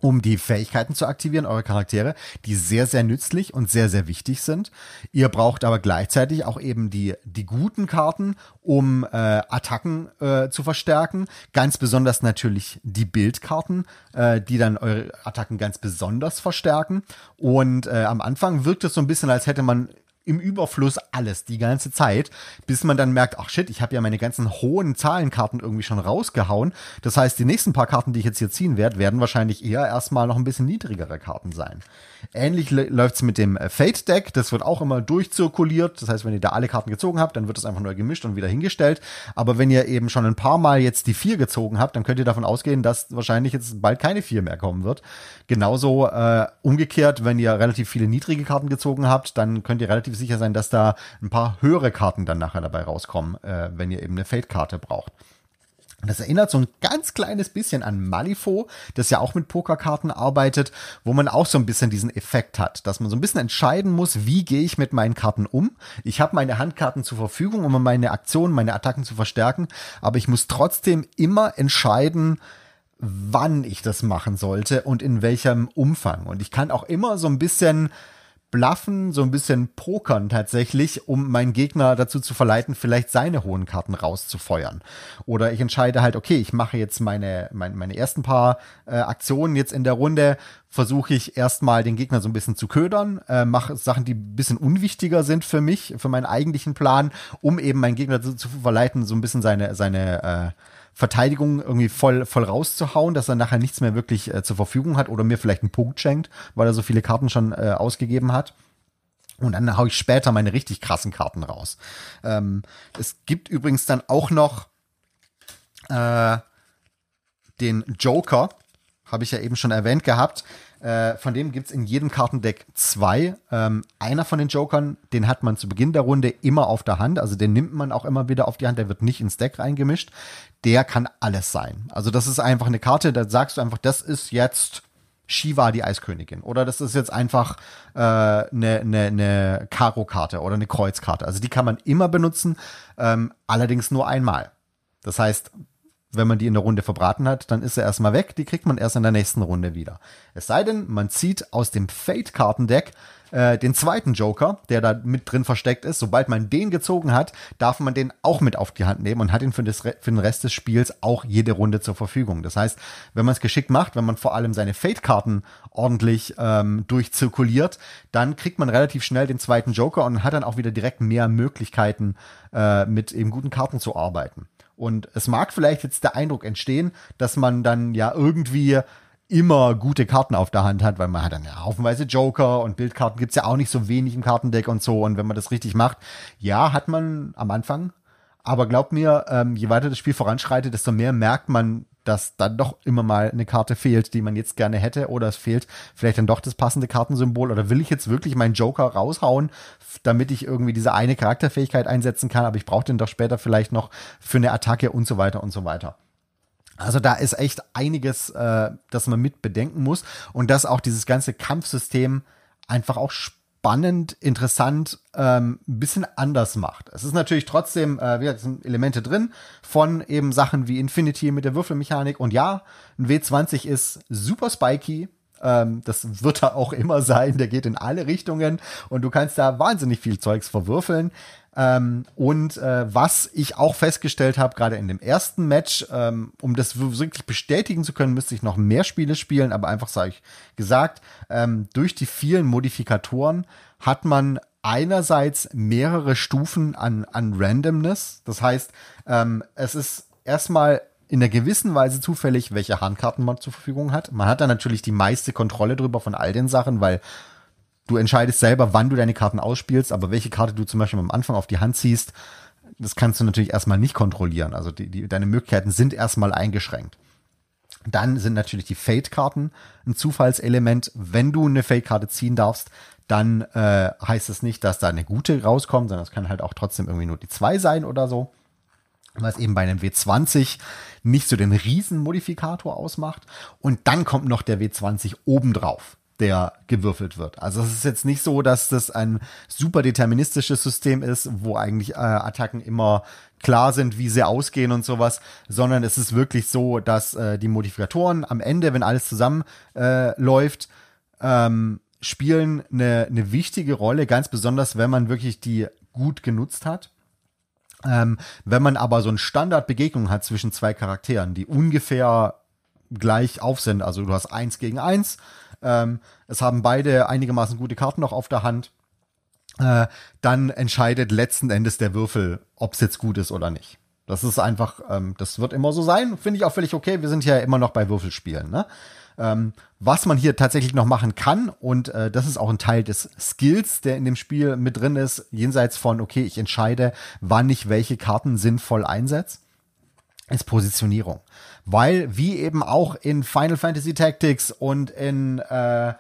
um die Fähigkeiten zu aktivieren, eure Charaktere, die sehr, sehr nützlich und sehr, sehr wichtig sind. Ihr braucht aber gleichzeitig auch eben die, die guten Karten, um äh, Attacken äh, zu verstärken. Ganz besonders natürlich die Bildkarten, äh, die dann eure Attacken ganz besonders verstärken. Und äh, am Anfang wirkt es so ein bisschen, als hätte man im Überfluss alles die ganze Zeit, bis man dann merkt, ach shit, ich habe ja meine ganzen hohen Zahlenkarten irgendwie schon rausgehauen. Das heißt, die nächsten paar Karten, die ich jetzt hier ziehen werde, werden wahrscheinlich eher erstmal noch ein bisschen niedrigere Karten sein. Ähnlich läuft es mit dem äh, Fate Deck, das wird auch immer durchzirkuliert. Das heißt, wenn ihr da alle Karten gezogen habt, dann wird das einfach nur gemischt und wieder hingestellt. Aber wenn ihr eben schon ein paar Mal jetzt die vier gezogen habt, dann könnt ihr davon ausgehen, dass wahrscheinlich jetzt bald keine vier mehr kommen wird. Genauso äh, umgekehrt, wenn ihr relativ viele niedrige Karten gezogen habt, dann könnt ihr relativ sicher sein, dass da ein paar höhere Karten dann nachher dabei rauskommen, äh, wenn ihr eben eine Feldkarte braucht. Das erinnert so ein ganz kleines bisschen an Malifaux, das ja auch mit Pokerkarten arbeitet, wo man auch so ein bisschen diesen Effekt hat, dass man so ein bisschen entscheiden muss, wie gehe ich mit meinen Karten um. Ich habe meine Handkarten zur Verfügung, um meine Aktionen, meine Attacken zu verstärken, aber ich muss trotzdem immer entscheiden, wann ich das machen sollte und in welchem Umfang. Und ich kann auch immer so ein bisschen Bluffen, so ein bisschen Pokern tatsächlich, um meinen Gegner dazu zu verleiten, vielleicht seine hohen Karten rauszufeuern. Oder ich entscheide halt, okay, ich mache jetzt meine, meine, meine ersten paar äh, Aktionen jetzt in der Runde, versuche ich erstmal den Gegner so ein bisschen zu ködern, äh, mache Sachen, die ein bisschen unwichtiger sind für mich, für meinen eigentlichen Plan, um eben meinen Gegner dazu zu verleiten, so ein bisschen seine, seine äh, Verteidigung irgendwie voll, voll rauszuhauen, dass er nachher nichts mehr wirklich äh, zur Verfügung hat oder mir vielleicht einen Punkt schenkt, weil er so viele Karten schon äh, ausgegeben hat. Und dann hau ich später meine richtig krassen Karten raus. Ähm, es gibt übrigens dann auch noch äh, den Joker, habe ich ja eben schon erwähnt gehabt. Äh, von dem gibt es in jedem Kartendeck zwei. Ähm, einer von den Jokern, den hat man zu Beginn der Runde immer auf der Hand. Also den nimmt man auch immer wieder auf die Hand. Der wird nicht ins Deck reingemischt. Der kann alles sein. Also das ist einfach eine Karte, da sagst du einfach, das ist jetzt Shiva, die Eiskönigin. Oder das ist jetzt einfach äh, ne, ne, ne Karo-Karte oder eine Kreuzkarte. Also die kann man immer benutzen, ähm, allerdings nur einmal. Das heißt, wenn man die in der Runde verbraten hat, dann ist er erstmal weg. Die kriegt man erst in der nächsten Runde wieder. Es sei denn, man zieht aus dem Fate-Kartendeck äh, den zweiten Joker, der da mit drin versteckt ist. Sobald man den gezogen hat, darf man den auch mit auf die Hand nehmen und hat ihn für, das, für den Rest des Spiels auch jede Runde zur Verfügung. Das heißt, wenn man es geschickt macht, wenn man vor allem seine Fate-Karten ordentlich ähm, durchzirkuliert, dann kriegt man relativ schnell den zweiten Joker und hat dann auch wieder direkt mehr Möglichkeiten, äh, mit eben guten Karten zu arbeiten. Und es mag vielleicht jetzt der Eindruck entstehen, dass man dann ja irgendwie immer gute Karten auf der Hand hat, weil man hat dann ja haufenweise Joker und Bildkarten gibt's ja auch nicht so wenig im Kartendeck und so. Und wenn man das richtig macht, ja, hat man am Anfang. Aber glaub mir, ähm, je weiter das Spiel voranschreitet, desto mehr merkt man, dass dann doch immer mal eine Karte fehlt, die man jetzt gerne hätte, oder es fehlt vielleicht dann doch das passende Kartensymbol, oder will ich jetzt wirklich meinen Joker raushauen, damit ich irgendwie diese eine Charakterfähigkeit einsetzen kann, aber ich brauche den doch später vielleicht noch für eine Attacke und so weiter und so weiter. Also da ist echt einiges, äh, das man mit bedenken muss und dass auch dieses ganze Kampfsystem einfach auch Spaß spannend, interessant, ähm, ein bisschen anders macht. Es ist natürlich trotzdem, äh, wie gesagt, sind Elemente drin von eben Sachen wie Infinity mit der Würfelmechanik. Und ja, ein W20 ist super spiky, ähm, das wird er auch immer sein. Der geht in alle Richtungen und du kannst da wahnsinnig viel Zeugs verwürfeln. Ähm, und äh, was ich auch festgestellt habe, gerade in dem ersten Match, ähm, um das wirklich bestätigen zu können, müsste ich noch mehr Spiele spielen, aber einfach sage ich gesagt, ähm, durch die vielen Modifikatoren hat man einerseits mehrere Stufen an, an Randomness. Das heißt, ähm, es ist erstmal in der gewissen Weise zufällig, welche Handkarten man zur Verfügung hat. Man hat da natürlich die meiste Kontrolle drüber von all den Sachen, weil du entscheidest selber, wann du deine Karten ausspielst, aber welche Karte du zum Beispiel am Anfang auf die Hand ziehst, das kannst du natürlich erstmal nicht kontrollieren. Also die, die, deine Möglichkeiten sind erstmal eingeschränkt. Dann sind natürlich die Fate-Karten ein Zufallselement. Wenn du eine Fate-Karte ziehen darfst, dann äh, heißt es nicht, dass da eine gute rauskommt, sondern es kann halt auch trotzdem irgendwie nur die zwei sein oder so was eben bei einem W20 nicht so den Riesenmodifikator ausmacht. Und dann kommt noch der W20 obendrauf der gewürfelt wird. Also es ist jetzt nicht so, dass das ein super deterministisches System ist, wo eigentlich äh, Attacken immer klar sind, wie sie ausgehen und sowas, sondern es ist wirklich so, dass äh, die Modifikatoren am Ende, wenn alles zusammen äh, läuft, ähm, spielen eine, eine wichtige Rolle, ganz besonders, wenn man wirklich die gut genutzt hat. Ähm, wenn man aber so eine Standardbegegnung hat zwischen zwei Charakteren, die ungefähr gleich auf sind, also du hast eins gegen eins, ähm, es haben beide einigermaßen gute Karten noch auf der Hand, äh, dann entscheidet letzten Endes der Würfel, ob es jetzt gut ist oder nicht. Das ist einfach, ähm, das wird immer so sein, finde ich auch völlig okay. Wir sind ja immer noch bei Würfelspielen, ne? Ähm, was man hier tatsächlich noch machen kann, und äh, das ist auch ein Teil des Skills, der in dem Spiel mit drin ist, jenseits von, okay, ich entscheide, wann ich welche Karten sinnvoll einsetze, ist Positionierung. Weil, wie eben auch in Final Fantasy Tactics und in äh,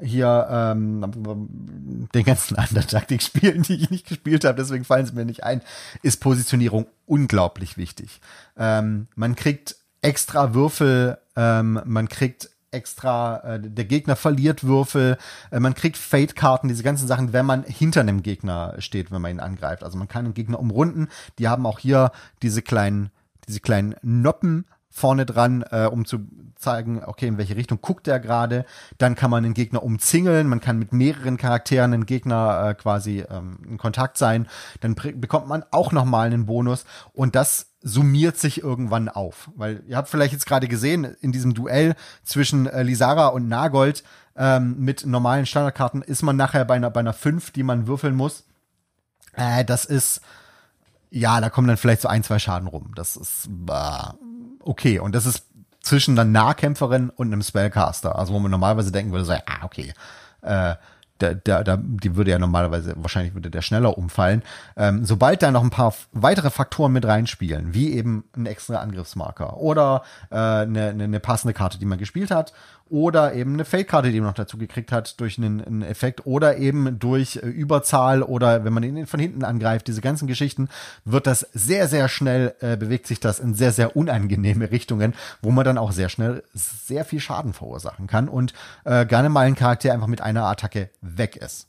hier ähm, den ganzen anderen Taktikspielen, die ich nicht gespielt habe, deswegen fallen sie mir nicht ein, ist Positionierung unglaublich wichtig. Ähm, man kriegt extra Würfel, ähm, man kriegt extra, äh, der Gegner verliert Würfel, äh, man kriegt Fate-Karten, diese ganzen Sachen, wenn man hinter einem Gegner steht, wenn man ihn angreift. Also man kann den Gegner umrunden. Die haben auch hier diese kleinen, diese kleinen Noppen vorne dran, äh, um zu zeigen, okay, in welche Richtung guckt er gerade. Dann kann man den Gegner umzingeln, man kann mit mehreren Charakteren den Gegner äh, quasi ähm, in Kontakt sein. Dann bekommt man auch nochmal einen Bonus und das summiert sich irgendwann auf. Weil ihr habt vielleicht jetzt gerade gesehen, in diesem Duell zwischen äh, Lisara und Nagold ähm, mit normalen Standardkarten ist man nachher bei einer, bei einer 5, die man würfeln muss. Äh, das ist, ja, da kommen dann vielleicht so ein, zwei Schaden rum. Das ist äh, okay. Und das ist zwischen einer Nahkämpferin und einem Spellcaster. Also wo man normalerweise denken würde, so, ah, okay. Äh, da, da, da, die würde ja normalerweise, wahrscheinlich würde der schneller umfallen. Ähm, sobald da noch ein paar weitere Faktoren mit reinspielen, wie eben ein extra Angriffsmarker oder äh, eine, eine ne passende Karte, die man gespielt hat oder eben eine Fake-Karte, die man noch dazu gekriegt hat durch einen, einen, Effekt oder eben durch äh, Überzahl oder wenn man ihn von hinten angreift, diese ganzen Geschichten, wird das sehr, sehr schnell, äh, bewegt sich das in sehr, sehr unangenehme Richtungen, wo man dann auch sehr schnell sehr viel Schaden verursachen kann und äh, gerne mal ein Charakter einfach mit einer Attacke weg ist.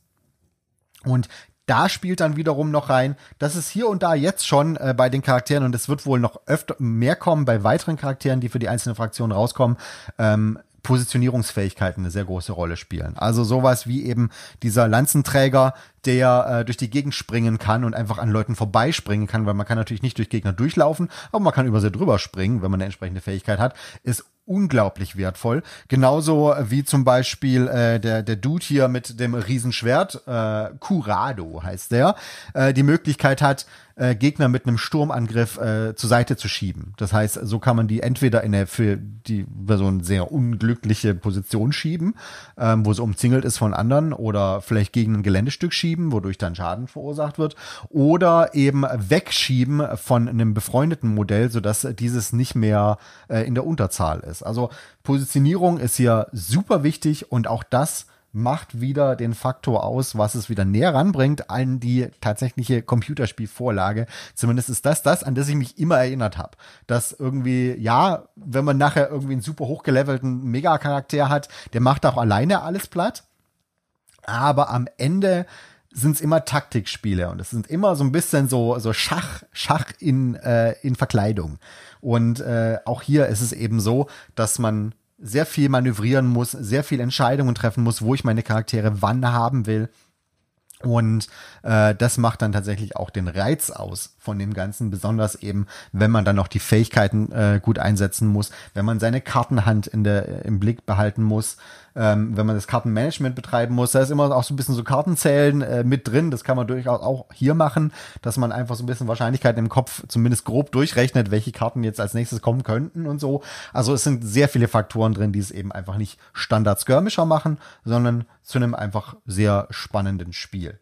Und da spielt dann wiederum noch rein, dass es hier und da jetzt schon äh, bei den Charakteren und es wird wohl noch öfter mehr kommen bei weiteren Charakteren, die für die einzelnen Fraktionen rauskommen, ähm, Positionierungsfähigkeiten eine sehr große Rolle spielen. Also sowas wie eben dieser Lanzenträger, der äh, durch die Gegend springen kann und einfach an Leuten vorbeispringen kann, weil man kann natürlich nicht durch Gegner durchlaufen, aber man kann über sie drüber springen, wenn man eine entsprechende Fähigkeit hat, ist unglaublich wertvoll. Genauso wie zum Beispiel äh, der, der Dude hier mit dem Riesenschwert, äh, Curado heißt der, äh, die Möglichkeit hat, äh, Gegner mit einem Sturmangriff äh, zur Seite zu schieben. Das heißt, so kann man die entweder in der für die Person sehr unglückliche Position schieben, ähm, wo sie umzingelt ist von anderen, oder vielleicht gegen ein Geländestück schieben, wodurch dann Schaden verursacht wird, oder eben wegschieben von einem befreundeten Modell, sodass dieses nicht mehr äh, in der Unterzahl ist. Also Positionierung ist hier super wichtig und auch das macht wieder den Faktor aus, was es wieder näher ranbringt an die tatsächliche Computerspielvorlage. Zumindest ist das das, an das ich mich immer erinnert habe. Dass irgendwie, ja, wenn man nachher irgendwie einen super hochgelevelten Mega-Charakter hat, der macht auch alleine alles platt. Aber am Ende sind es immer Taktikspiele und es sind immer so ein bisschen so, so Schach, Schach in, äh, in Verkleidung. Und äh, auch hier ist es eben so, dass man sehr viel manövrieren muss, sehr viel Entscheidungen treffen muss, wo ich meine Charaktere wann haben will. Und äh, das macht dann tatsächlich auch den Reiz aus von dem Ganzen, besonders eben, wenn man dann noch die Fähigkeiten äh, gut einsetzen muss, wenn man seine Kartenhand in der, im Blick behalten muss, ähm, wenn man das Kartenmanagement betreiben muss. Da ist immer auch so ein bisschen so Kartenzählen äh, mit drin. Das kann man durchaus auch hier machen, dass man einfach so ein bisschen Wahrscheinlichkeiten im Kopf zumindest grob durchrechnet, welche Karten jetzt als nächstes kommen könnten und so. Also es sind sehr viele Faktoren drin, die es eben einfach nicht Standard-Skirmisher machen, sondern zu einem einfach sehr spannenden Spiel.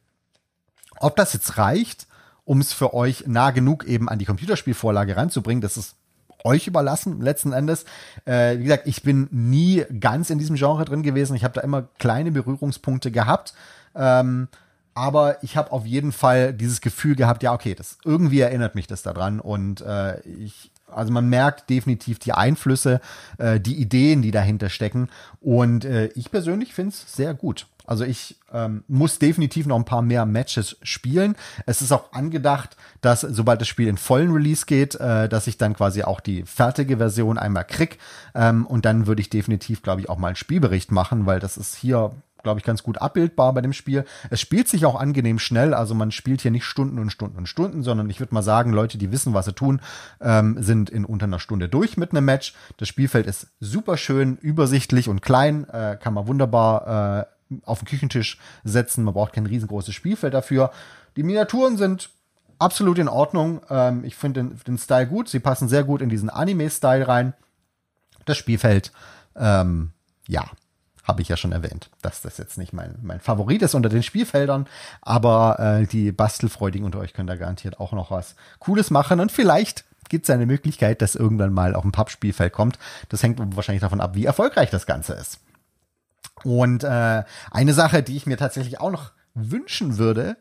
Ob das jetzt reicht, um es für euch nah genug eben an die Computerspielvorlage ranzubringen, das ist euch überlassen, letzten Endes. Äh, wie gesagt, ich bin nie ganz in diesem Genre drin gewesen. Ich habe da immer kleine Berührungspunkte gehabt. Ähm, aber ich habe auf jeden Fall dieses Gefühl gehabt, ja, okay, das irgendwie erinnert mich das daran und äh, ich also man merkt definitiv die Einflüsse, äh, die Ideen, die dahinter stecken. Und äh, ich persönlich finde es sehr gut. Also ich ähm, muss definitiv noch ein paar mehr Matches spielen. Es ist auch angedacht, dass sobald das Spiel in vollen Release geht, äh, dass ich dann quasi auch die fertige Version einmal krieg. Ähm, und dann würde ich definitiv, glaube ich, auch mal einen Spielbericht machen, weil das ist hier glaube ich, ganz gut abbildbar bei dem Spiel. Es spielt sich auch angenehm schnell, also man spielt hier nicht Stunden und Stunden und Stunden, sondern ich würde mal sagen, Leute, die wissen, was sie tun, ähm, sind in unter einer Stunde durch mit einem Match. Das Spielfeld ist super schön, übersichtlich und klein, äh, kann man wunderbar äh, auf den Küchentisch setzen. Man braucht kein riesengroßes Spielfeld dafür. Die Miniaturen sind absolut in Ordnung. Ähm, ich finde den, den Style gut. Sie passen sehr gut in diesen Anime-Style rein. Das Spielfeld, ähm, ja, habe ich ja schon erwähnt, dass das jetzt nicht mein, mein Favorit ist unter den Spielfeldern, aber äh, die Bastelfreudigen unter euch können da garantiert auch noch was Cooles machen und vielleicht gibt es eine Möglichkeit, dass irgendwann mal auf ein Pappspielfeld kommt. Das hängt wahrscheinlich davon ab, wie erfolgreich das Ganze ist. Und äh, eine Sache, die ich mir tatsächlich auch noch wünschen würde,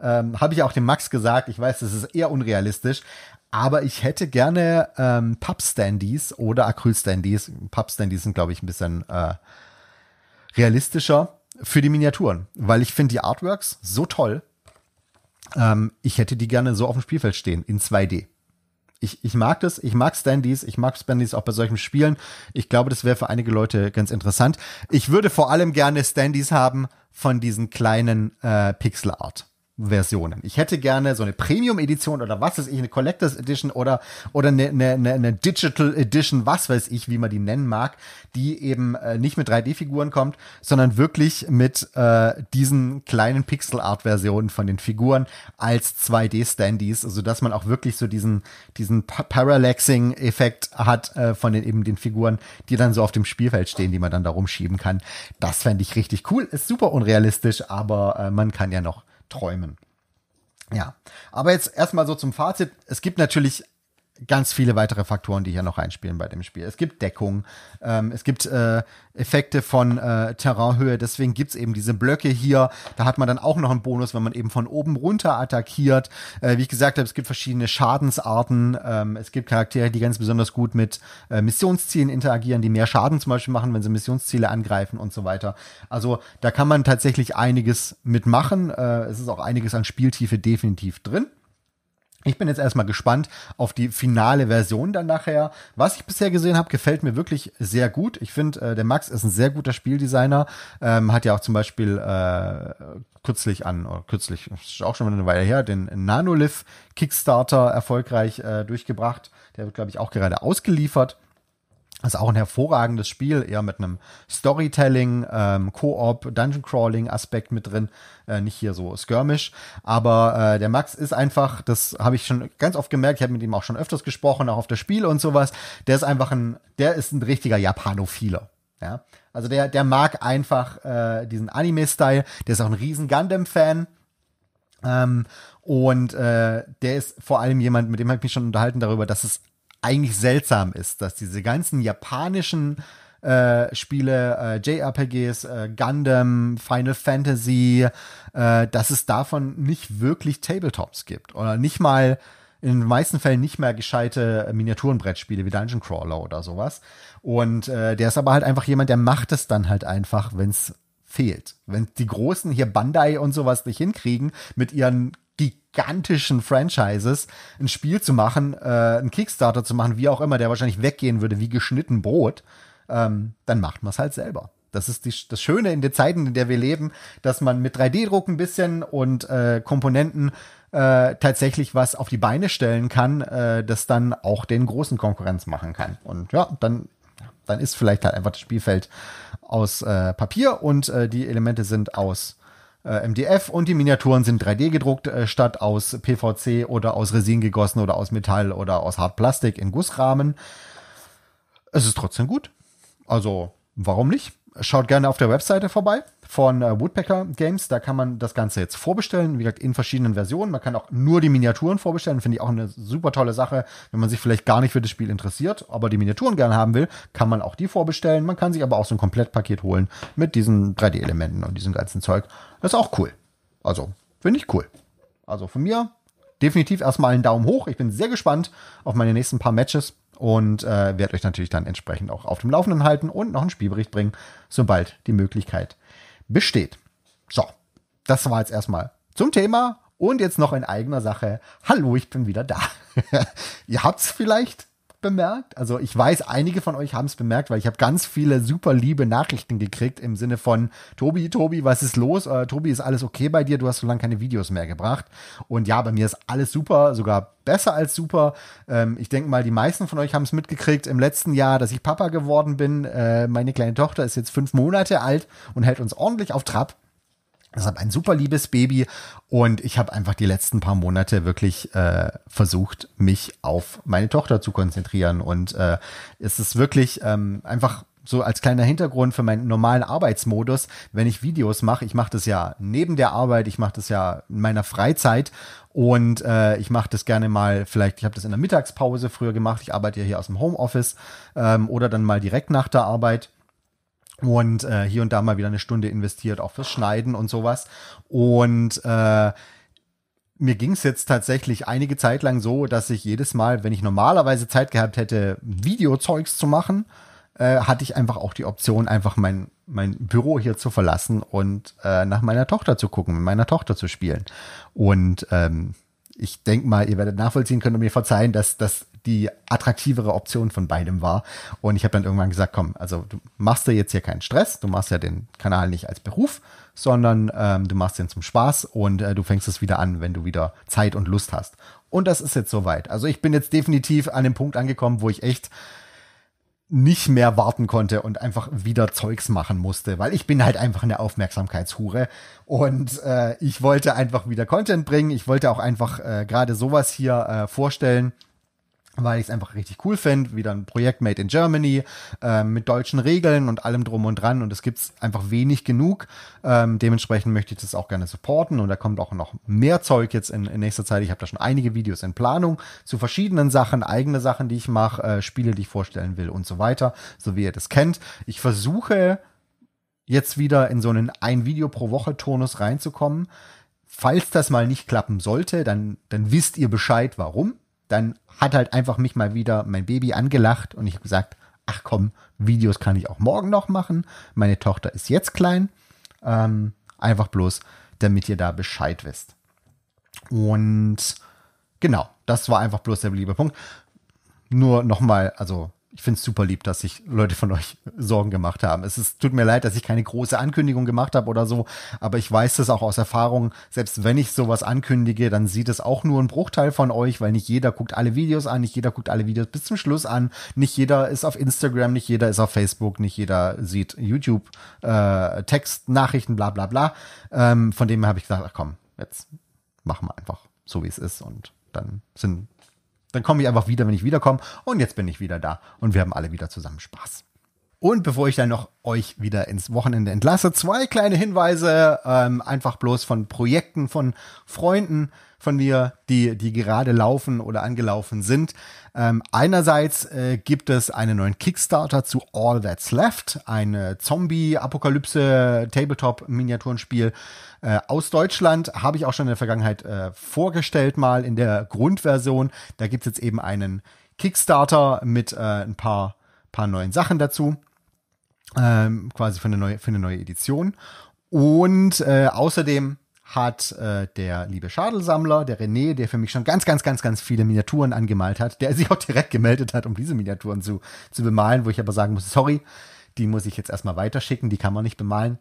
ähm, habe ich auch dem Max gesagt, ich weiß, das ist eher unrealistisch, aber ich hätte gerne ähm, Pappstandies oder Acrylstandies. Pappstandies sind, glaube ich, ein bisschen äh, realistischer für die Miniaturen, weil ich finde die Artworks so toll. Ähm, ich hätte die gerne so auf dem Spielfeld stehen, in 2D. Ich, ich mag das, ich mag Standys, ich mag Standys auch bei solchen Spielen. Ich glaube, das wäre für einige Leute ganz interessant. Ich würde vor allem gerne Standys haben von diesen kleinen äh, Pixel Art. Versionen. Ich hätte gerne so eine Premium-Edition oder was weiß ich, eine Collectors Edition oder, oder eine, eine, eine Digital Edition, was weiß ich, wie man die nennen mag, die eben äh, nicht mit 3D-Figuren kommt, sondern wirklich mit äh, diesen kleinen Pixel-Art-Versionen von den Figuren als 2 d standys also dass man auch wirklich so diesen, diesen Parallaxing-Effekt hat äh, von den eben den Figuren, die dann so auf dem Spielfeld stehen, die man dann da rumschieben kann. Das fände ich richtig cool, ist super unrealistisch, aber äh, man kann ja noch träumen. Ja, aber jetzt erstmal so zum Fazit. Es gibt natürlich ganz viele weitere Faktoren, die hier noch einspielen bei dem Spiel. Es gibt Deckung, ähm, es gibt äh, Effekte von äh, Terrainhöhe, deswegen gibt's eben diese Blöcke hier. Da hat man dann auch noch einen Bonus, wenn man eben von oben runter attackiert. Äh, wie ich gesagt habe, es gibt verschiedene Schadensarten. Ähm, es gibt Charaktere, die ganz besonders gut mit äh, Missionszielen interagieren, die mehr Schaden zum Beispiel machen, wenn sie Missionsziele angreifen und so weiter. Also da kann man tatsächlich einiges mitmachen. Äh, es ist auch einiges an Spieltiefe definitiv drin. Ich bin jetzt erstmal gespannt auf die finale Version dann nachher. Was ich bisher gesehen habe, gefällt mir wirklich sehr gut. Ich finde, äh, der Max ist ein sehr guter Spieldesigner. Ähm, hat ja auch zum Beispiel äh, kürzlich an, oder kürzlich, das ist auch schon eine Weile her, den Nanolith Kickstarter erfolgreich äh, durchgebracht. Der wird, glaube ich, auch gerade ausgeliefert. Das ist auch ein hervorragendes Spiel, eher mit einem Storytelling, ähm, Koop, Dungeon Crawling Aspekt mit drin, äh, nicht hier so Skirmish. Aber äh, der Max ist einfach, das habe ich schon ganz oft gemerkt, ich habe mit ihm auch schon öfters gesprochen, auch auf der Spiel und sowas. Der ist einfach ein, der ist ein richtiger Japanophiler. Ja, also der, der mag einfach äh, diesen Anime-Style. Der ist auch ein riesen Gundam-Fan. Ähm, und äh, der ist vor allem jemand, mit dem habe ich mich schon unterhalten darüber, dass es eigentlich seltsam ist, dass diese ganzen japanischen äh, Spiele, äh, JRPGs, äh, Gundam, Final Fantasy, äh, dass es davon nicht wirklich Tabletops gibt oder nicht mal in den meisten Fällen nicht mehr gescheite äh, Miniaturenbrettspiele wie Dungeon Crawler oder sowas. Und äh, der ist aber halt einfach jemand, der macht es dann halt einfach, wenn es fehlt. Wenn die Großen hier Bandai und sowas nicht hinkriegen mit ihren gigantischen Franchises ein Spiel zu machen, äh, einen Kickstarter zu machen, wie auch immer, der wahrscheinlich weggehen würde wie geschnitten Brot, ähm, dann macht man es halt selber. Das ist die, das Schöne in den Zeiten, in der wir leben, dass man mit 3D-Druck ein bisschen und äh, Komponenten äh, tatsächlich was auf die Beine stellen kann, äh, das dann auch den großen Konkurrenz machen kann. Und ja, dann, dann ist vielleicht halt einfach das Spielfeld aus äh, Papier und äh, die Elemente sind aus äh, MDF und die Miniaturen sind 3D gedruckt, äh, statt aus PVC oder aus Resin gegossen oder aus Metall oder aus Hartplastik in Gussrahmen. Es ist trotzdem gut. Also, warum nicht? schaut gerne auf der Webseite vorbei von äh, Woodpecker Games. Da kann man das Ganze jetzt vorbestellen. Wie gesagt, in verschiedenen Versionen. Man kann auch nur die Miniaturen vorbestellen. Finde ich auch eine super tolle Sache. Wenn man sich vielleicht gar nicht für das Spiel interessiert, aber die Miniaturen gerne haben will, kann man auch die vorbestellen. Man kann sich aber auch so ein Komplettpaket holen mit diesen 3D-Elementen und diesem ganzen Zeug. Das ist auch cool. Also, finde ich cool. Also von mir definitiv erstmal einen Daumen hoch. Ich bin sehr gespannt auf meine nächsten paar Matches und äh, werde euch natürlich dann entsprechend auch auf dem Laufenden halten und noch einen Spielbericht bringen, sobald die Möglichkeit besteht. So, das war jetzt erstmal zum Thema und jetzt noch in eigener Sache. Hallo, ich bin wieder da. Ihr habt's vielleicht bemerkt. Also ich weiß, einige von euch haben es bemerkt, weil ich habe ganz viele super liebe Nachrichten gekriegt im Sinne von Tobi, Tobi, was ist los? Äh, Tobi, ist alles okay bei dir? Du hast so lange keine Videos mehr gebracht. Und ja, bei mir ist alles super, sogar besser als super. Ähm, ich denke mal, die meisten von euch haben es mitgekriegt im letzten Jahr, dass ich Papa geworden bin. Äh, meine kleine Tochter ist jetzt fünf Monate alt und hält uns ordentlich auf Trab. Deshalb ein super liebes Baby und ich habe einfach die letzten paar Monate wirklich äh, versucht, mich auf meine Tochter zu konzentrieren und äh, es ist wirklich ähm, einfach so als kleiner Hintergrund für meinen normalen Arbeitsmodus, wenn ich Videos mache, ich mache das ja neben der Arbeit, ich mache das ja in meiner Freizeit und äh, ich mache das gerne mal, vielleicht, ich habe das in der Mittagspause früher gemacht, ich arbeite ja hier aus dem Homeoffice ähm, oder dann mal direkt nach der Arbeit und äh, hier und da mal wieder eine Stunde investiert, auch fürs Schneiden und sowas. Und äh, mir ging es jetzt tatsächlich einige Zeit lang so, dass ich jedes Mal, wenn ich normalerweise Zeit gehabt hätte, Videozeugs zu machen, äh, hatte ich einfach auch die Option, einfach mein, mein Büro hier zu verlassen und äh, nach meiner Tochter zu gucken, mit meiner Tochter zu spielen. Und ähm, ich denke mal, ihr werdet nachvollziehen können und mir verzeihen, dass das die attraktivere Option von beidem war. Und ich habe dann irgendwann gesagt, komm, also du machst dir jetzt hier keinen Stress, du machst ja den Kanal nicht als Beruf, sondern ähm, du machst den zum Spaß und äh, du fängst es wieder an, wenn du wieder Zeit und Lust hast. Und das ist jetzt soweit. Also ich bin jetzt definitiv an dem Punkt angekommen, wo ich echt nicht mehr warten konnte und einfach wieder Zeugs machen musste, weil ich bin halt einfach eine Aufmerksamkeitshure und äh, ich wollte einfach wieder Content bringen, ich wollte auch einfach äh, gerade sowas hier äh, vorstellen weil ich es einfach richtig cool finde, wieder ein Projekt made in Germany, äh, mit deutschen Regeln und allem drum und dran und es gibt's einfach wenig genug. Ähm, dementsprechend möchte ich das auch gerne supporten und da kommt auch noch mehr Zeug jetzt in, in nächster Zeit. Ich habe da schon einige Videos in Planung zu verschiedenen Sachen, eigene Sachen, die ich mache, äh, Spiele, die ich vorstellen will und so weiter, so wie ihr das kennt. Ich versuche jetzt wieder in so einen ein Video pro Woche Turnus reinzukommen. Falls das mal nicht klappen sollte, dann, dann wisst ihr Bescheid, warum dann hat halt einfach mich mal wieder mein Baby angelacht und ich habe gesagt, ach komm, Videos kann ich auch morgen noch machen. Meine Tochter ist jetzt klein. Ähm, einfach bloß, damit ihr da Bescheid wisst. Und genau, das war einfach bloß der beliebte Punkt. Nur nochmal, also ich finde es super lieb, dass sich Leute von euch Sorgen gemacht haben. Es ist, tut mir leid, dass ich keine große Ankündigung gemacht habe oder so, aber ich weiß das auch aus Erfahrung. Selbst wenn ich sowas ankündige, dann sieht es auch nur ein Bruchteil von euch, weil nicht jeder guckt alle Videos an, nicht jeder guckt alle Videos bis zum Schluss an, nicht jeder ist auf Instagram, nicht jeder ist auf Facebook, nicht jeder sieht YouTube, äh, Text, Nachrichten, bla bla bla. Ähm, von dem habe ich gesagt, ach komm, jetzt machen wir einfach so, wie es ist und dann sind dann komme ich einfach wieder, wenn ich wiederkomme. Und jetzt bin ich wieder da und wir haben alle wieder zusammen Spaß. Und bevor ich dann noch euch wieder ins Wochenende entlasse, zwei kleine Hinweise, ähm, einfach bloß von Projekten, von Freunden, von mir, die, die gerade laufen oder angelaufen sind. Ähm, einerseits äh, gibt es einen neuen Kickstarter zu All That's Left, ein äh, Zombie-Apokalypse-Tabletop-Miniaturenspiel äh, aus Deutschland. Habe ich auch schon in der Vergangenheit äh, vorgestellt, mal in der Grundversion. Da gibt es jetzt eben einen Kickstarter mit äh, ein paar, paar neuen Sachen dazu. Ähm, quasi für eine neue, für eine neue Edition. Und äh, außerdem hat äh, der liebe Schadelsammler, der René, der für mich schon ganz, ganz, ganz, ganz viele Miniaturen angemalt hat, der sich auch direkt gemeldet hat, um diese Miniaturen zu, zu bemalen, wo ich aber sagen muss, sorry, die muss ich jetzt erstmal weiterschicken, die kann man nicht bemalen.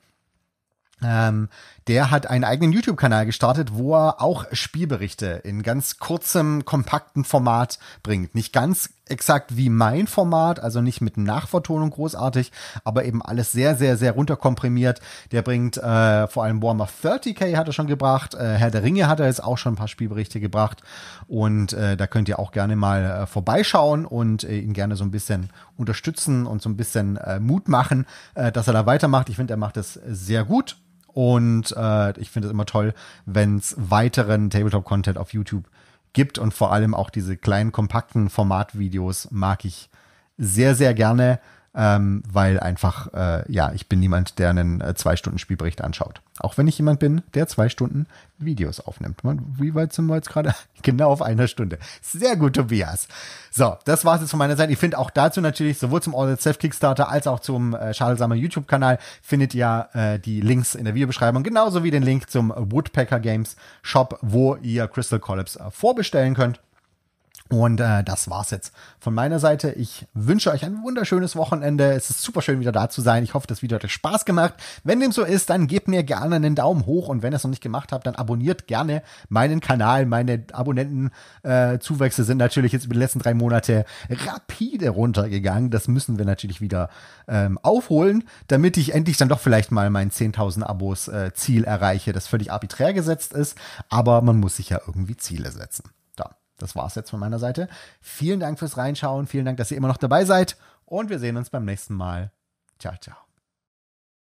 Ähm, der hat einen eigenen YouTube-Kanal gestartet, wo er auch Spielberichte in ganz kurzem, kompakten Format bringt. Nicht ganz exakt wie mein Format, also nicht mit Nachvertonung großartig, aber eben alles sehr, sehr, sehr runterkomprimiert. Der bringt äh, vor allem Warhammer 30k hat er schon gebracht, äh, Herr der Ringe hat er jetzt auch schon ein paar Spielberichte gebracht und äh, da könnt ihr auch gerne mal äh, vorbeischauen und äh, ihn gerne so ein bisschen unterstützen und so ein bisschen äh, Mut machen, äh, dass er da weitermacht. Ich finde, er macht es sehr gut und äh, ich finde es immer toll, wenn es weiteren Tabletop-Content auf YouTube gibt gibt und vor allem auch diese kleinen kompakten Formatvideos mag ich sehr, sehr gerne ähm, weil einfach, äh, ja, ich bin niemand, der einen äh, Zwei-Stunden-Spielbericht anschaut. Auch wenn ich jemand bin, der zwei Stunden Videos aufnimmt. Man, wie weit sind wir jetzt gerade? genau auf einer Stunde. Sehr gut, Tobias. So, das war's jetzt von meiner Seite. Ich finde auch dazu natürlich sowohl zum All Self Kickstarter als auch zum äh, Schadelsamer YouTube-Kanal findet ihr äh, die Links in der Videobeschreibung, genauso wie den Link zum Woodpecker Games Shop, wo ihr Crystal Collapse äh, vorbestellen könnt. Und äh, das war's jetzt von meiner Seite. Ich wünsche euch ein wunderschönes Wochenende. Es ist super schön, wieder da zu sein. Ich hoffe, das Video hat euch Spaß gemacht. Wenn dem so ist, dann gebt mir gerne einen Daumen hoch. Und wenn ihr es noch nicht gemacht habt, dann abonniert gerne meinen Kanal. Meine Abonnentenzuwächse äh, sind natürlich jetzt über die letzten drei Monate rapide runtergegangen. Das müssen wir natürlich wieder ähm, aufholen, damit ich endlich dann doch vielleicht mal mein 10.000 Abos äh, Ziel erreiche, das völlig arbiträr gesetzt ist. Aber man muss sich ja irgendwie Ziele setzen. Das war's jetzt von meiner Seite. Vielen Dank fürs Reinschauen. Vielen Dank, dass ihr immer noch dabei seid. Und wir sehen uns beim nächsten Mal. Ciao, ciao.